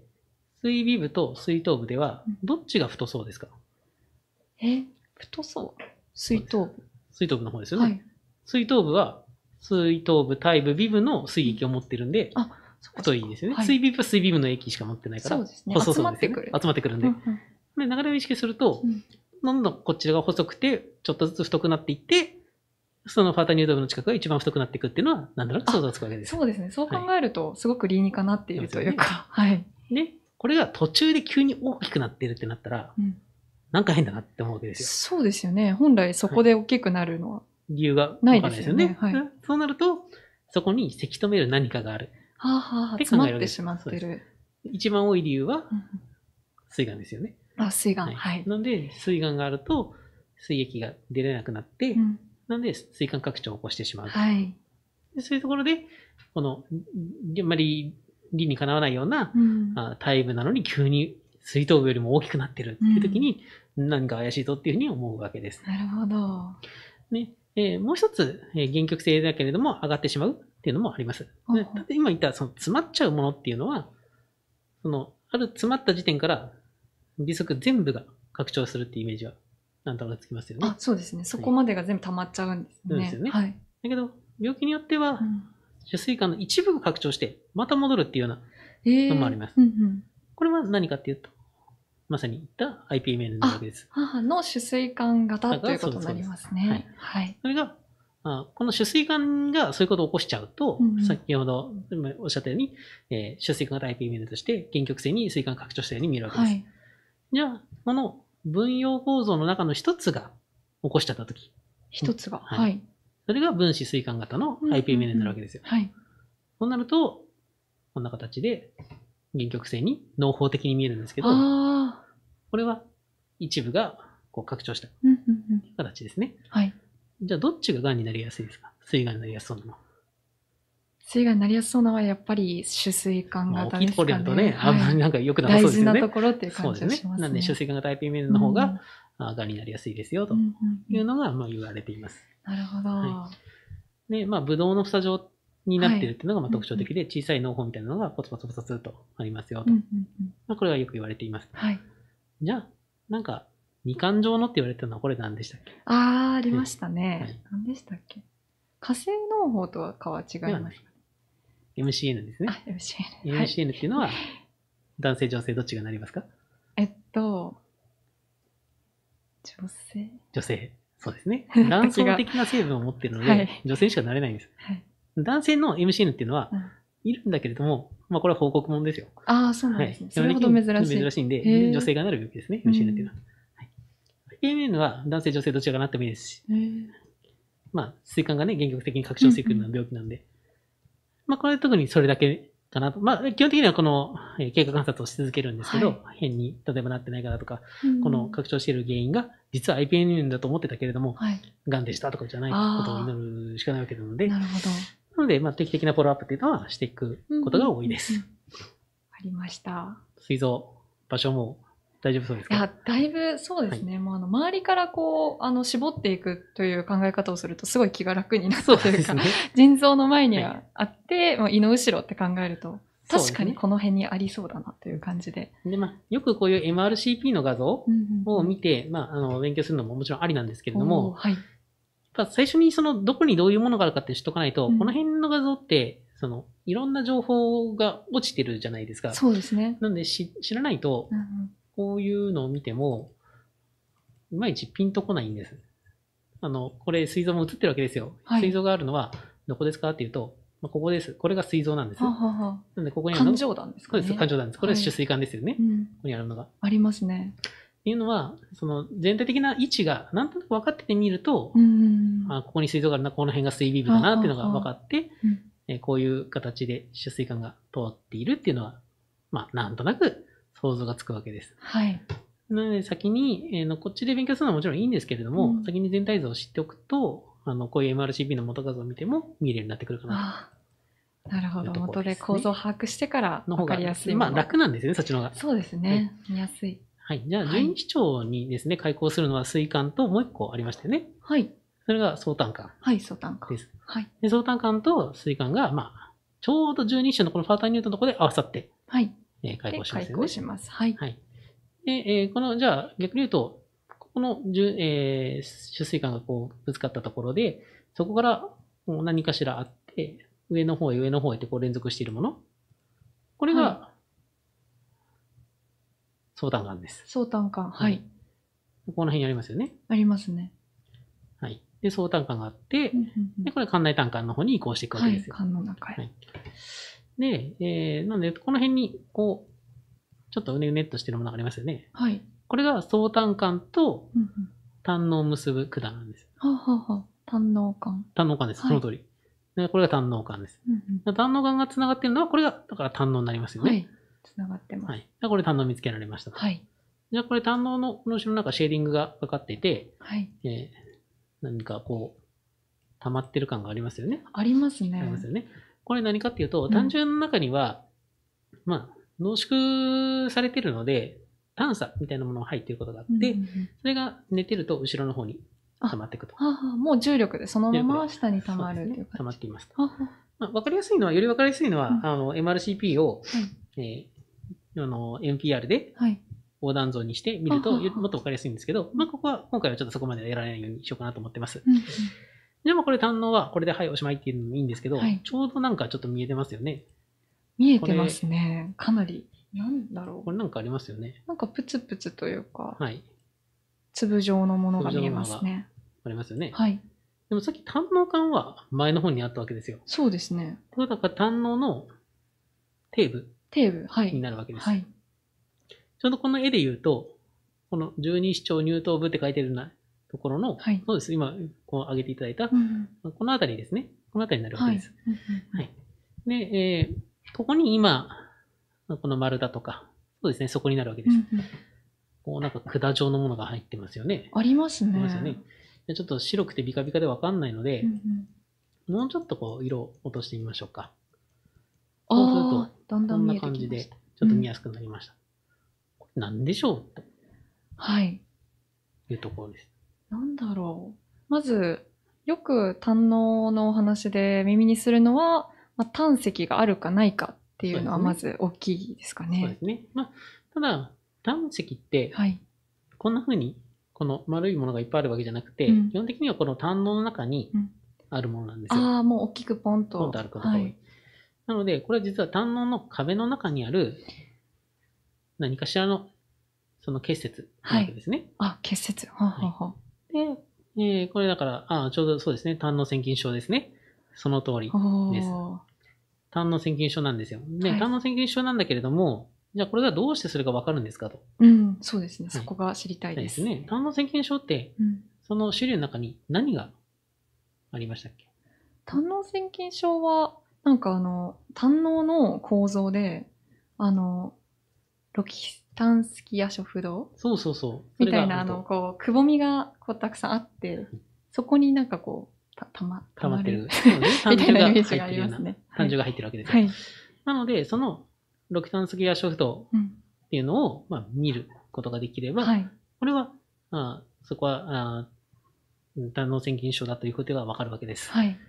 Speaker 3: 水尾部と水頭部では、どっちが太そうですか、
Speaker 1: え太そう水頭部。
Speaker 3: 水頭部の方ですよね。はい、水頭部は、水頭部、体部、尾部の水液を持ってるんで、あ太いですよね。はい、水尾部は水尾部の液しか持ってないから、そうですね、細そうです、ね、集まってくる。集まってくるんで。うんうん、で流れを意識すると、どんどんこっちが細くて、ちょっとずつ太くなっていって、そのファータニュードブの近くが一番太くなっていくっていうのは、なんとなく想像つくわけです。そ
Speaker 2: うですね。そう考えると、すごく理にかなっているというか、はい。ね、
Speaker 3: これが途中で急に大きくなっているってなったら、うん、なんか変だなって思うわけですよ。
Speaker 2: そうですよね。本来そこで大きくなるのは、
Speaker 3: 理由がないですよね。は
Speaker 2: い、そうなると、
Speaker 3: そこにせき止める何かがある。
Speaker 1: はあはあ、詰まってしまってる。
Speaker 3: 一番多い理由は、水がんですよね。
Speaker 1: あ、水がはい。なので、
Speaker 3: 水がんがあると、水液が出れなくなっ
Speaker 1: て、なん
Speaker 3: で、水管拡張を起こしてしまう。は
Speaker 1: い。そういうところで、
Speaker 3: この、あまり理にかなわないような、うん、あタイプなのに急に水頭部よりも大きくなってるっていう時に、うん、何か怪しいぞっていうふうに思うわけです。
Speaker 1: なるほど。ね、
Speaker 3: えー、もう一つ、えー、原曲性だけれども上がってしまうっていうのもあります。ね、今言ったその詰まっちゃうものっていうのは、その、ある詰まった時点から、微速全部が拡張するっていうイメージはなんとかつきますよね。あ
Speaker 2: そうですね、そこまでが全部溜まっちゃうんですね。ですよね。はい、だけど、病気によっては、
Speaker 3: 主膵管の一部を拡張して、また戻るっていうようなのもあります。えーうんうん、これは何かっていうと、まさに言った IPMN なわけです。
Speaker 2: 母の主膵
Speaker 1: 管型ということになりますね。すはい、はい、それが、
Speaker 3: あ、この主水管がそういうことを起こしちゃうと、うん、先ほどおっしゃったように、えー、主水管型 IPMN として、原曲性に水管拡張したように見えるわけです。はい、じゃあ、この分用構造の中の一つが起こしちゃったとき。一つが、はい、はい。それが分子水管型の IPMN になるわけですよ。はい。そうなると、こんな形で原曲線に農法的に見えるんですけど、
Speaker 1: こ
Speaker 3: れは一部がこう拡張した形ですね。はい。じゃあどっちが癌になりやすいですか水癌になりやすそうなの。
Speaker 2: 水害になりやすそうなのはやっぱり取水管型ですかね。まあ、大きいとね、はい、あんなんか良
Speaker 3: くなさそうですよね。大事なところっていう感じがしますね。すねなんで取水管型 i p m の方が、うん、がんになりやすいですよというのが、まあ、言われています。
Speaker 1: なるほど。は
Speaker 3: い、で、まあ、ブドウの房状になってるっていうのがまあ特徴的で、はい、小さい農法みたいなのがポツポツポツポツとありますよと。まあ、これがよく言われています。はい、じゃあ、なんか、二冠状のって言われたのはこれ何でしたっけ
Speaker 2: ああ、ありましたね。何でしたっけ火星農法とはかは違いますか
Speaker 3: MCN ですね。あ、MCN。MCN っていうのは、男性、女性、どっちがなりますか
Speaker 1: えっと、女性
Speaker 3: 女性。そうですね。男性的な成分を持ってるのではい、女性しかなれないんです。はい、男性の MCN っていうのは、いるんだけれども、まあこれは報告もんですよ。
Speaker 1: ああ、そうなんですね。はい、それほど珍しい。珍しいんで、女性
Speaker 3: がなる病気ですね、MCN っていうのは。AMN は男性、女性どちらがなってもいいですし、まあ、膵管がね、原曲的に拡張してくるような病気なんで、まあ、これ特にそれだけかなと。まあ、基本的にはこの経過観察をし続けるんですけど、はい、変に、例えばなってないからとか、うん、この拡張している原因が、実は IPN だと思ってたけれども、はい、癌でしたとかじゃないことを祈るしかないわけなので、なるほど。なので、まあ、定期的なフォローアップっていうのはしていくことが多いです。あう
Speaker 2: ん、うん、りました。
Speaker 3: 膵臓、場所も大丈夫そうですか
Speaker 2: いや、だいぶそうですね。はい、もうあの、周りからこう、あの、絞っていくという考え方をすると、すごい気が楽になったというか、腎臓の前にはあって、はい、胃の後ろって考えると、確かにこの辺にありそうだなという
Speaker 1: 感じで。でね、で、まあ、
Speaker 3: よくこういう MRCP の画像を見て、まあ、あの、勉強するのももちろんありなんですけれども、はい。最初にその、どこにどういうものがあるかって知っとかないと、うん、この辺の画像って、その、いろんな情報が落ちてるじゃないですか。そ
Speaker 1: うですね。なんで、
Speaker 3: し、知らないと、うんうんこういうのを見ても、いまいちピンとこないんです。あの、これ、水臓も映ってるわけですよ。はい水があるのは、どこですかっていうと、まあ、ここです。これが水臓なんです。はなはは。んで、ここにあるの、感情
Speaker 1: 団ですかそうです、感
Speaker 3: 情なんです。これは取水管ですよね。うん。ここにあるのが。
Speaker 2: ありますね。っ
Speaker 3: ていうのは、その、全体的な位置が、なんとなく分かっててみると、
Speaker 1: うん。
Speaker 3: あここに水臓があるな、この辺が水ビーだなっていうのが分かってうん、えこういう形で取水管が通っているっていうのは、まあ、なんとなく構造がつくわけです。はい。なので先に、えー、のこっちで勉強するのはもちろんいいんですけれども、うん、先に全体像を知っておくと、あの、こういう MRCP の元画像を見ても見れるようになってくるか
Speaker 2: なとなるほど。元で構造を把握してから分かりやすい。まあ楽
Speaker 3: なんですね、そっちの方が。
Speaker 1: そうですね。はい、見やすい。
Speaker 3: はい。じゃあ、準市長にですね、開口するのは水管ともう一個ありましたよね。はい。それが相単管。はい、相単管。です。はい。で、相単管と水管が、まあ、ちょうど十二種のこのファーターニュートのところで合わさって、はい。え開講します、ね、
Speaker 2: 開講します。はい。はい、
Speaker 3: で、えこの、じゃあ、逆に言うと、ここの、えー、出水管がこう、ぶつかったところで、そこから何かしらあって、上の方へ上の方へってこう連続しているもの。これが、相談管です。
Speaker 2: 相談管、はい。
Speaker 3: この辺にありますよね。
Speaker 2: ありますね。
Speaker 3: はい。で、相単管があって、でこれ、館内単管の方に移行していくわけ
Speaker 2: ですよ。
Speaker 1: はい、管の中へ。はい
Speaker 3: で、えー、なんで、この辺に、こう、ちょっとうねうねっとしてるものがありますよね。はい。これが相単管と、胆の結ぶ管なんです。
Speaker 1: ははは。胆の管。
Speaker 3: 胆の管です。その通り。はい、これが胆の管です。う
Speaker 1: ん胆の管が繋がってるのは、これが、
Speaker 3: だから胆のになりますよね。はい。繋がってます。はい。これ胆の見つけられました
Speaker 2: は
Speaker 1: い。
Speaker 3: じゃあこれ胆のの、の後ろの中シェーディングがかかっていて、はい。えー、何かこう、溜まってる感がありますよね。
Speaker 2: ありますね。
Speaker 3: ありますよね。これ何かっていうと、単純の中には、うん、まあ、濃縮されてるので、炭素みたいなものが入っていることがあって、うんう
Speaker 1: ん、それが
Speaker 3: 寝てると後ろの方に溜まっていくと。
Speaker 2: ああもう重力でそのまま下に溜まるという感じ、ね、溜まっています。ま
Speaker 3: あ、わかりやすいのは、よりわかりやすいのは、うん、あの、MRCP を、はい、えー、あの、NPR で、はい横断像にして見ると、もっとわかりやすいんですけど、まあ、ここは今回はちょっとそこまでやらないようにしようかなと思ってます。うんでもこれ堪能はこれではいおしまいっていうのもいいんですけど、はい、ちょうどなんかちょっと見えてますよね。
Speaker 2: 見えてますね。かなり。なんだ
Speaker 3: ろう。これなんかありますよね。なんかプツプツというか、はい、
Speaker 2: 粒状のものが見
Speaker 3: えますね。ありますよね。は
Speaker 2: い。でもさっき胆の管は
Speaker 3: 前の方にあったわけですよ。そうですね。これだから胆のの底部。底部、はい。になるわけです。はい。ちょうどこの絵で言うと、この十二指腸乳頭部って書いてるなところの、はい、そうです。今、こう挙げていただいた、うん、このあたりですね。このあたりになるわけです。はい。はい、で、えー、ここに今、この丸だとか、そうですね、そこになるわけです。うんうん、こう、なんか管状のものが入ってますよね。ありま
Speaker 1: すね。ありますよね。
Speaker 3: ちょっと白くてビカビカでわかんないので、うんうん、もうちょっとこう、色を落としてみましょうか。
Speaker 1: そうすると、だんだんこんな感じで、ち
Speaker 3: ょっと見やすくなりました。うん、これ何でしょうと。はい。いうところです。
Speaker 1: なんだろ
Speaker 2: う。まず、よく胆ののお話で耳にするのは、まあ、胆石があるかないかっていうのはまず大きいですかね。そうですね。
Speaker 1: ま
Speaker 3: あ、ただ、胆石って、こんな風に、この丸いものがいっぱいあるわけじゃなくて、基本的にはこの胆のの中にあるものなんですよ。うん、
Speaker 2: ああ、もう大きくポンと。ポンとあることが多い。はい、
Speaker 3: なので、これは実は胆のの壁の中にある、何かしらの、その結節
Speaker 1: なわけですね。はい、あ、結節。ははは。はいで、
Speaker 3: えー、これだから、あちょうどそうですね、胆の腺筋症ですね。その通りです。胆の腺筋症なんですよ。で、はい、胆の腺筋症なんだけれども、じゃあこれがどうしてそれがわかるんですかと。
Speaker 2: うん、そうですね。そこが知りたいです。ですね。胆の腺筋症って、うん、
Speaker 3: その種類の中に何がありましたっけ
Speaker 2: 胆の腺筋症は、なんかあの、胆のの構造で、あの、ロキタンスキや食堂
Speaker 3: そうそうそう。みたいな、あの、
Speaker 2: こう、くぼみが、こう、たくさんあって、そこになんかこう、た、たま、たまってる。みたいなイメージがあ
Speaker 3: りますね。単純が入ってるわけですよ。はい、なので、その、六タンスキや食堂っていうのを、まあ、見ることができれば、はい、これは、あそこは、あ、胆能腺筋症だということがわかるわけです。はい。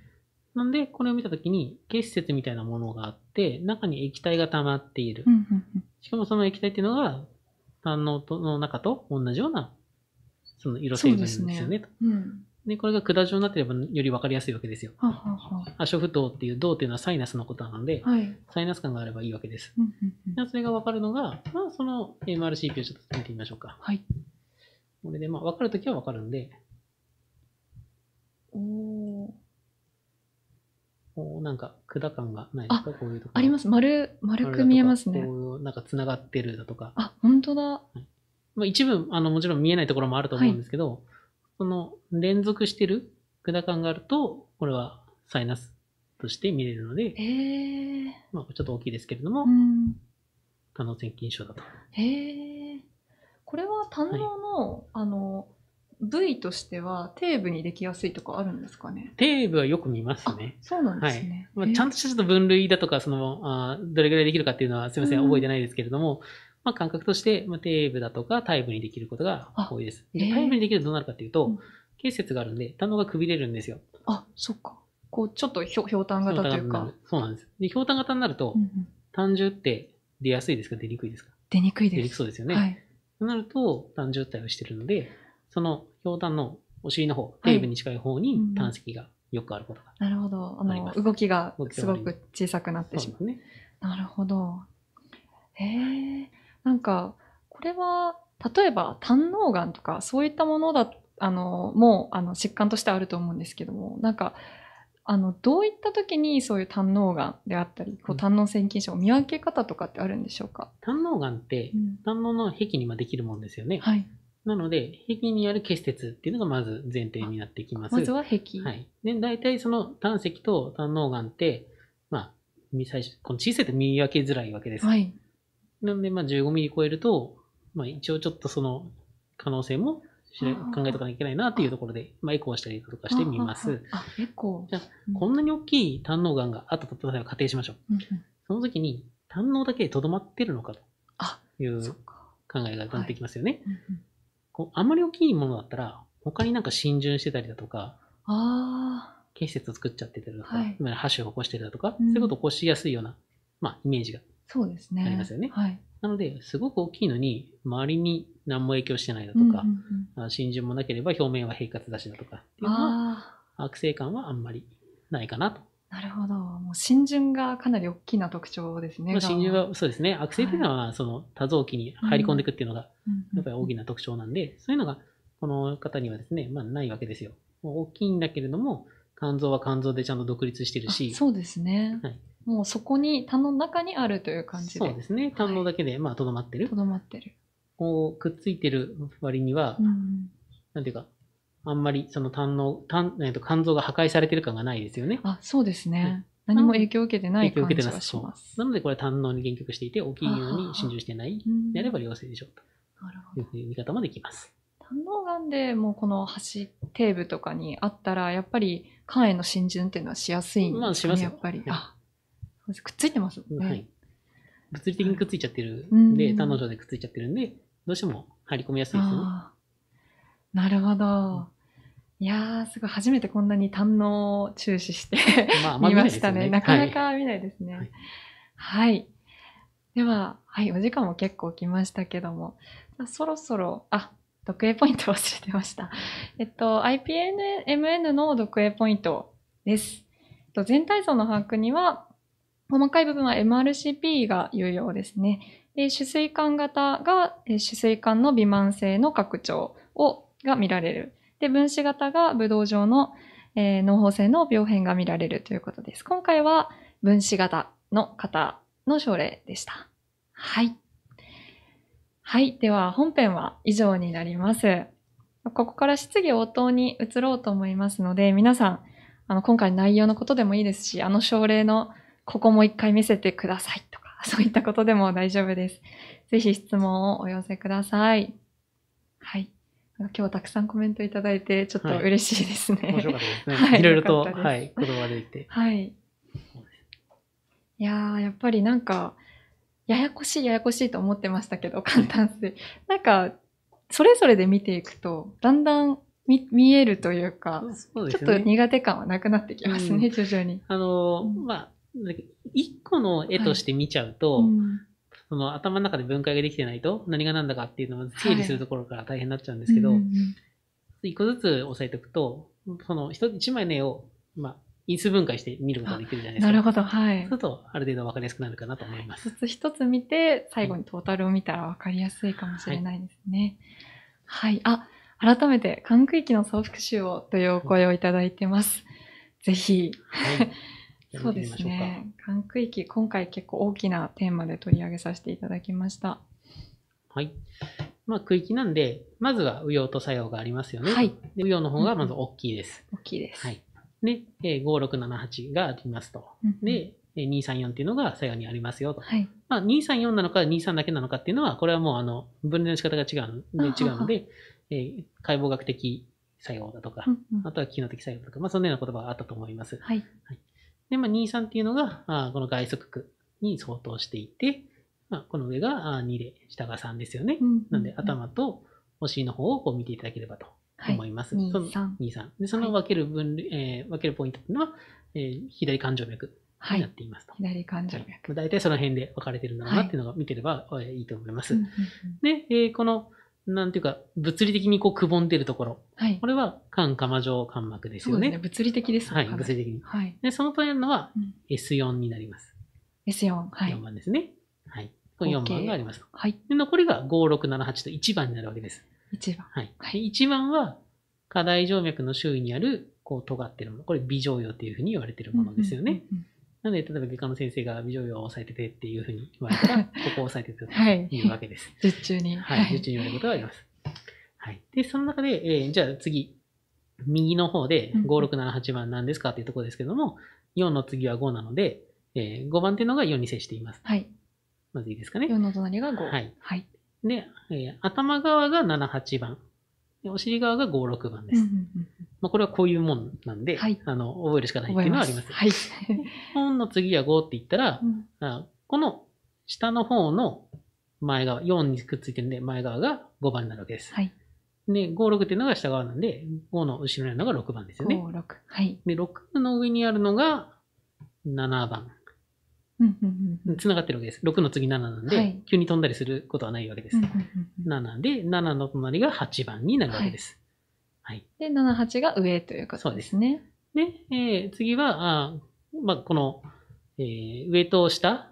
Speaker 3: なんで、これを見たときに、結節みたいなものがあって、中に液体が溜まっている。しかもその液体っていうのが、胆のの中と同じような、その色成分ですよね。ねうん、で、これが管状になってればより分かりやすいわけですよ。アショフ銅っていう、銅っていうのはサイナスのことなので、はい、サイナス感があればいいわけです。
Speaker 1: それが分かるのが、まあ、その
Speaker 3: MRCP をちょっと見てみましょうか。はい。これで、まあ、分かるときは分かるんで。
Speaker 1: おー。
Speaker 3: おなんか管感がないですかこういうところあり
Speaker 2: ます丸丸く見えますね
Speaker 3: こうなんか繋がってるだとか
Speaker 2: あ本当だ、はい、
Speaker 3: まあ、一部あのもちろん見えないところもあると思うんですけど、はい、その連続してる管感があるとこれはサイナスとして見れるので、えーまあ、ちょっと大きいですけれども、可能性の筋症だと
Speaker 2: へえこれは胆ののはい、あの部位としては底部にできやすいとかあるんですかね
Speaker 3: 底部はよく見ますね。そうなんですね。はいまあ、ちゃんとしたと分類だとか、そのあ、どれぐらいできるかっていうのはすみません、覚えてないですけれども、まあ、感覚として、まあ、底部だとか体部にできることが多いです。体部にできるとどうなるかっていうと、結、節があるんで、胆のがくびれるんですよ。あ、そっか。こう、ちょっとひょひょうたん型というか。そうなんです。で、ひょうたん型になると、うんうん、胆汁って出やすいですか出にくいですか出にくいです。出にくそうですよね。はい、となると、胆汁体をしてるので、その氷炭のお尻の方、底部に近い方に胆石がよくあることが
Speaker 2: なるほど。あの、動きがすごく小さくなってしまう。うね、なるほど。へえ、なんか、これは、例えば、胆のうがんとか、そういったものだ、あの、もう、あの、疾患としてあると思うんですけども、なんか、あの、どういった時にそういう胆のうがんであったり、こう、胆の腺筋症、見分け方とかってあるんでしょうか胆のうがんっ
Speaker 3: て、胆のの壁にまできるもんですよね。はい。なので、壁にある結節っていうのがまず前提になってきます。まずは壁。はい。で、大体その胆石と胆脳がんって、まあ、最初、この小さいと見分けづらいわけです。はい。なので、まあ、15ミリ超えると、まあ、一応ちょっとその可能性も考えとかなきゃいけないなというところで、まあ、エコーしたりとかしてみます。
Speaker 1: あ、エコー。じゃあ、うん、
Speaker 3: こんなに大きい胆脳がんがあったと例えば仮定しましょう。うん、その時に、胆脳だけでとどまってるのかという考えがなってきますよね。はいうんうんこうあんまり大きいものだったら、他になんか浸潤してたりだとか、
Speaker 1: ああ。
Speaker 3: 結節作っちゃってたりだとか、はい箸を起こしてるだとか、うんそういうことを起こしやすいような、まあ、イメージが
Speaker 1: そうですね。ありますよねはい。なので、す
Speaker 3: ごく大きいのに、周りに何も影響してないだとかうんう、
Speaker 1: ん
Speaker 3: うん浸潤もなければ表面は平滑だしだとかっていうのは、あ悪性感はあんまりないかなと
Speaker 1: なるほど。
Speaker 2: 浸潤がかなり大きな特徴ですね。浸潤
Speaker 3: はそうですね。悪性というのは、その多臓器に入り込んでいくっていうのが、やっぱり大きな特徴なんで、そういうのが、この方にはですね、まあないわけですよ。大きいんだけれども、肝臓は肝臓でちゃんと独立してるし。そうですね。はい。
Speaker 2: もうそこに、胆の中にあるという感じで。そうで
Speaker 3: すね。胆のだけで、まあ、とどまって
Speaker 2: る。とどまってる。
Speaker 3: こう、くっついてる割には、うん、なんていうか、あんまりその胆の、胆、えっと、肝臓が破壊されてる感がないですよね。あ、
Speaker 2: そうですね。はい何も影響を受けてない感じがし
Speaker 3: ます。ななので、これ、単能に限局していて、大きいように浸潤してないであれば良性でしょうという見方もできます。
Speaker 2: 胆のがんでもうこの端、底部とかにあったらやっぱり肝炎の浸潤っていうのはしやすいんですね、まあ、しますやっぱり、あくっついてますもんね、はい、
Speaker 3: 物理的にくっついちゃってるんで胆の上でくっついちゃってるんでどうしても入り込みやすいですね
Speaker 2: なるほど、いやー、すごい。初めてこんなに堪能を注視してまあ、見ましたね、まね、なかなか見ないですね。はい。はい、では、はい、お時間も結構来ましたけども、そろそろ、あ、読影ポイント忘れてました。えっと、IPNMN の読影ポイントです。と、全体像の把握には、細かい部分は MRCP が有用ですね。で主水管型が主水管の微慢性の拡張をが見られる。で、分子型がブドウ状の、えー、農法性の病変が見られるということです。今回は分子型の方の症例でした。はい。はい。では、本編は以上になります。ここから質疑応答に移ろうと思いますので、皆さん、あの、今回内容のことでもいいですし、あの症例のここも一回見せてくださいとか、そういったことでも大丈夫です。ぜひ質問をお寄せください。はい。今日たくさんコメントいただいて、ちょっと嬉しいですね。はい、面白かったですね。はい、いろいろと、はい、言葉で言って。はい。いややっぱりなんか、ややこしいややこしいと思ってましたけど、簡単すぎ。なんか、それぞれで見ていくと、だんだん見見えるというか、ね、ちょっと苦手感はなくなってきますね、うん、徐々に。あの、まあ、
Speaker 3: 一個の絵として見ちゃうと、はいうん、その頭の中で分解ができてないと何が何だかっていうのを整理するところから大変になっちゃうんですけど、一個ずつ押さえておくと、その一枚の絵を、まあ、因数分解して見ることができるじゃないですか。なるほ
Speaker 2: ど、はい。そうすると、
Speaker 3: ある程度分かりやすくなるかなと思います。
Speaker 2: 一つ一つ見て、最後にトータルを見たら分かりやすいかもしれないですね。はい、はい。あ、改めて、寒区域の総復習をというお声をいただいてます。ぜひ、はい、そうですね、寒区域、今回結構大きなテーマで取り上げさせていただきました。
Speaker 3: はい。まあ、区域なんで、まずは右用と作用がありますよね。はい。で右用の方がまず大きいです。うん、大きいです。はい。で、えー、5678がありますと。うん、で、えー、234っていうのが作用にありますよと。はい。まあ、234なのか23だけなのかっていうのは、これはもうあの、分類の仕方が違うので、違うので、え解剖学的作用だとか、うんうん、あとは機能的作用とか、まあ、そのような言葉があったと思います。はい、はいで、まあ、23っていうのが、あこの外側区に相当していて、まあ、この上が2で、下が3ですよね。うんうんなんで、頭とお尻の方をこう見ていただければと思います。はい、その23。で、その分ける分類、はい、えー、分けるポイントっていうのは、えー、左感情脈になっていま
Speaker 1: すと。はい、左感情脈。
Speaker 3: 大体その辺で分かれてるんだなっていうのが見てれば、い、いいと思います。で、えー、この、なんていうか、物理的にこうくぼんでるところ。
Speaker 1: はい。これは、
Speaker 3: 肝釜状肝膜ですよね。そうですね。
Speaker 1: 物理的ですね。はい、物理的に。はい。で、その隣のは、
Speaker 3: S4 になります。
Speaker 1: S4。はい。4番ですね。はい。この4番がありますはい。
Speaker 3: で、残りが5、6、7、8と1番になるわけです。1番。はい。はい、1番は、下大静脈の周囲にある、こう、尖ってるもの。これ、微常用っていうふうに言われてるものですよね。うんうんうんなので、例えば外科の先生が美女用を抑えててっていうふうに言われたら、ここを抑えててというわけで
Speaker 2: す。はい、中に。はい、術中に言われることがあります。
Speaker 3: はい。で、その中で、えー、じゃあ次、右の方で5、6、7、8番何ですかっていうところですけども、4の次は5なので、えー、5番っていうのが4に接しています。はい。まずいいですかね。
Speaker 2: 4の隣が5。はい。はい、
Speaker 1: で、
Speaker 3: えー、頭側が7、8番。お尻側が5、6番です。うんまあ、これはこういうもんなんで、はい、あの、覚えるしかないっていうのはあります。ます
Speaker 1: はい。本
Speaker 3: の次は5って言ったら、うん、この下の方の前側、4にくっついてるんで、前側が5番になるわけです。はい。で、5、6っていうのが下側なんで、5の後ろにあるのが6番ですよね。5、6。はい。で、6
Speaker 1: の上にあるのが
Speaker 3: 7番。つながってるわけです。6の次7なんで、はい、急に飛んだりすることはないわけです。7で、7の隣が8番になるわけです。
Speaker 1: はい。で、
Speaker 2: 7、8が上ということですね。
Speaker 3: でえー、次は、あまあ、この、えー、上と下、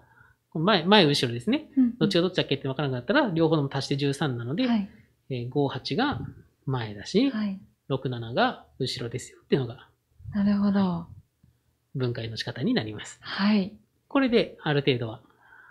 Speaker 3: 前、前、後ろですね。うん、どっちがどっちだっけって分からなかったら、両方とも足して13なので、はい、えー、5、8が前だし、はい、6、7が後ろですよっていうのが、
Speaker 1: なるほど、は
Speaker 3: い、分解の仕方になります。はい。これで、ある程度は、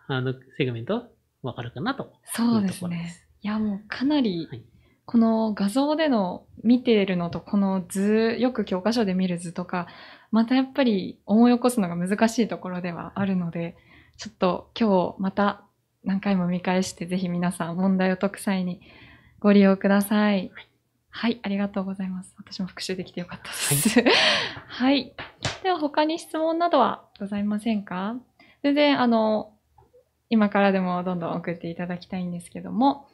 Speaker 3: あの、セグメント分かるかなと
Speaker 2: そうですね。いや、もうかなり、はいこの画像での見ているのとこの図、よく教科書で見る図とか、またやっぱり思い起こすのが難しいところではあるので、ちょっと今日また何回も見返してぜひ皆さん問題を解く際にご利用ください。はい、ありがとうございます。私も復習できてよかったです。はい、はい。では他に質問などはございませんか全然あの、今からでもどんどん送っていただきたいんですけども、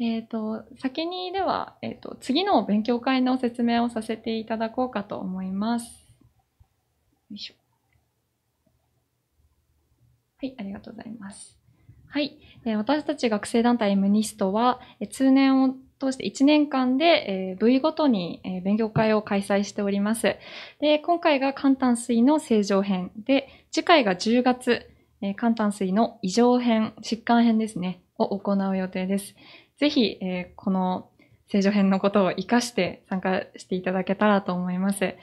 Speaker 2: えっ、ー、と、先にでは、えっ、ー、と、次の勉強会の説明をさせていただこうかと思います。よいしょ。はい、ありがとうございます。はい、えー、私たち学生団体 M ニストは、えー、通年を通して1年間で、えー、部位ごとに、えー、勉強会を開催しております。で、今回が簡単水の正常編で、次回が10月、えー、簡単水の異常編、疾患編ですね、を行う予定です。ぜひ、えー、この正常編のことを活かして参加していただけたらと思います。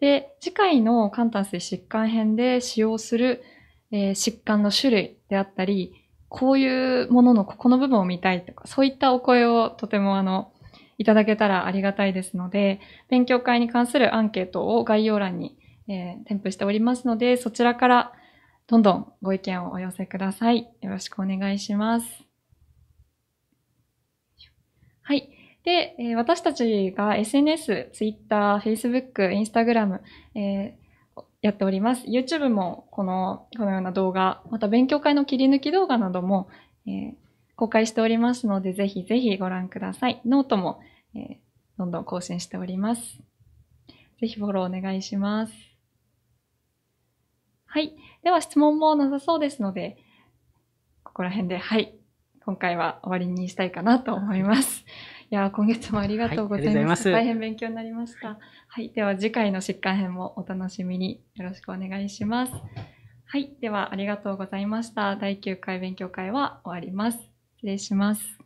Speaker 2: で、次回の簡単性疾患編で使用する、えー、疾患の種類であったり、こういうもののここの部分を見たいとか、そういったお声をとてもあの、いただけたらありがたいですので、勉強会に関するアンケートを概要欄に、えー、添付しておりますので、そちらからどんどんご意見をお寄せください。よろしくお願いします。で、え私たちが SNS、Twitter、Facebook、Instagram、えー、やっております。YouTube もこの、このような動画、また勉強会の切り抜き動画なども、えー、公開しておりますので、ぜひぜひご覧ください。ノートも、えー、どんどん更新しております。ぜひフォローお願いします。はい。では質問もなさそうですので、ここら辺で、はい。今回は終わりにしたいかなと思います。や、今月もありがとうございます。はい、ます大変勉強になりました。はい、では次回の疾患編もお楽しみによろしくお願いします。はい、ではありがとうございました。第9回勉強会は終わります。失礼しま
Speaker 1: す。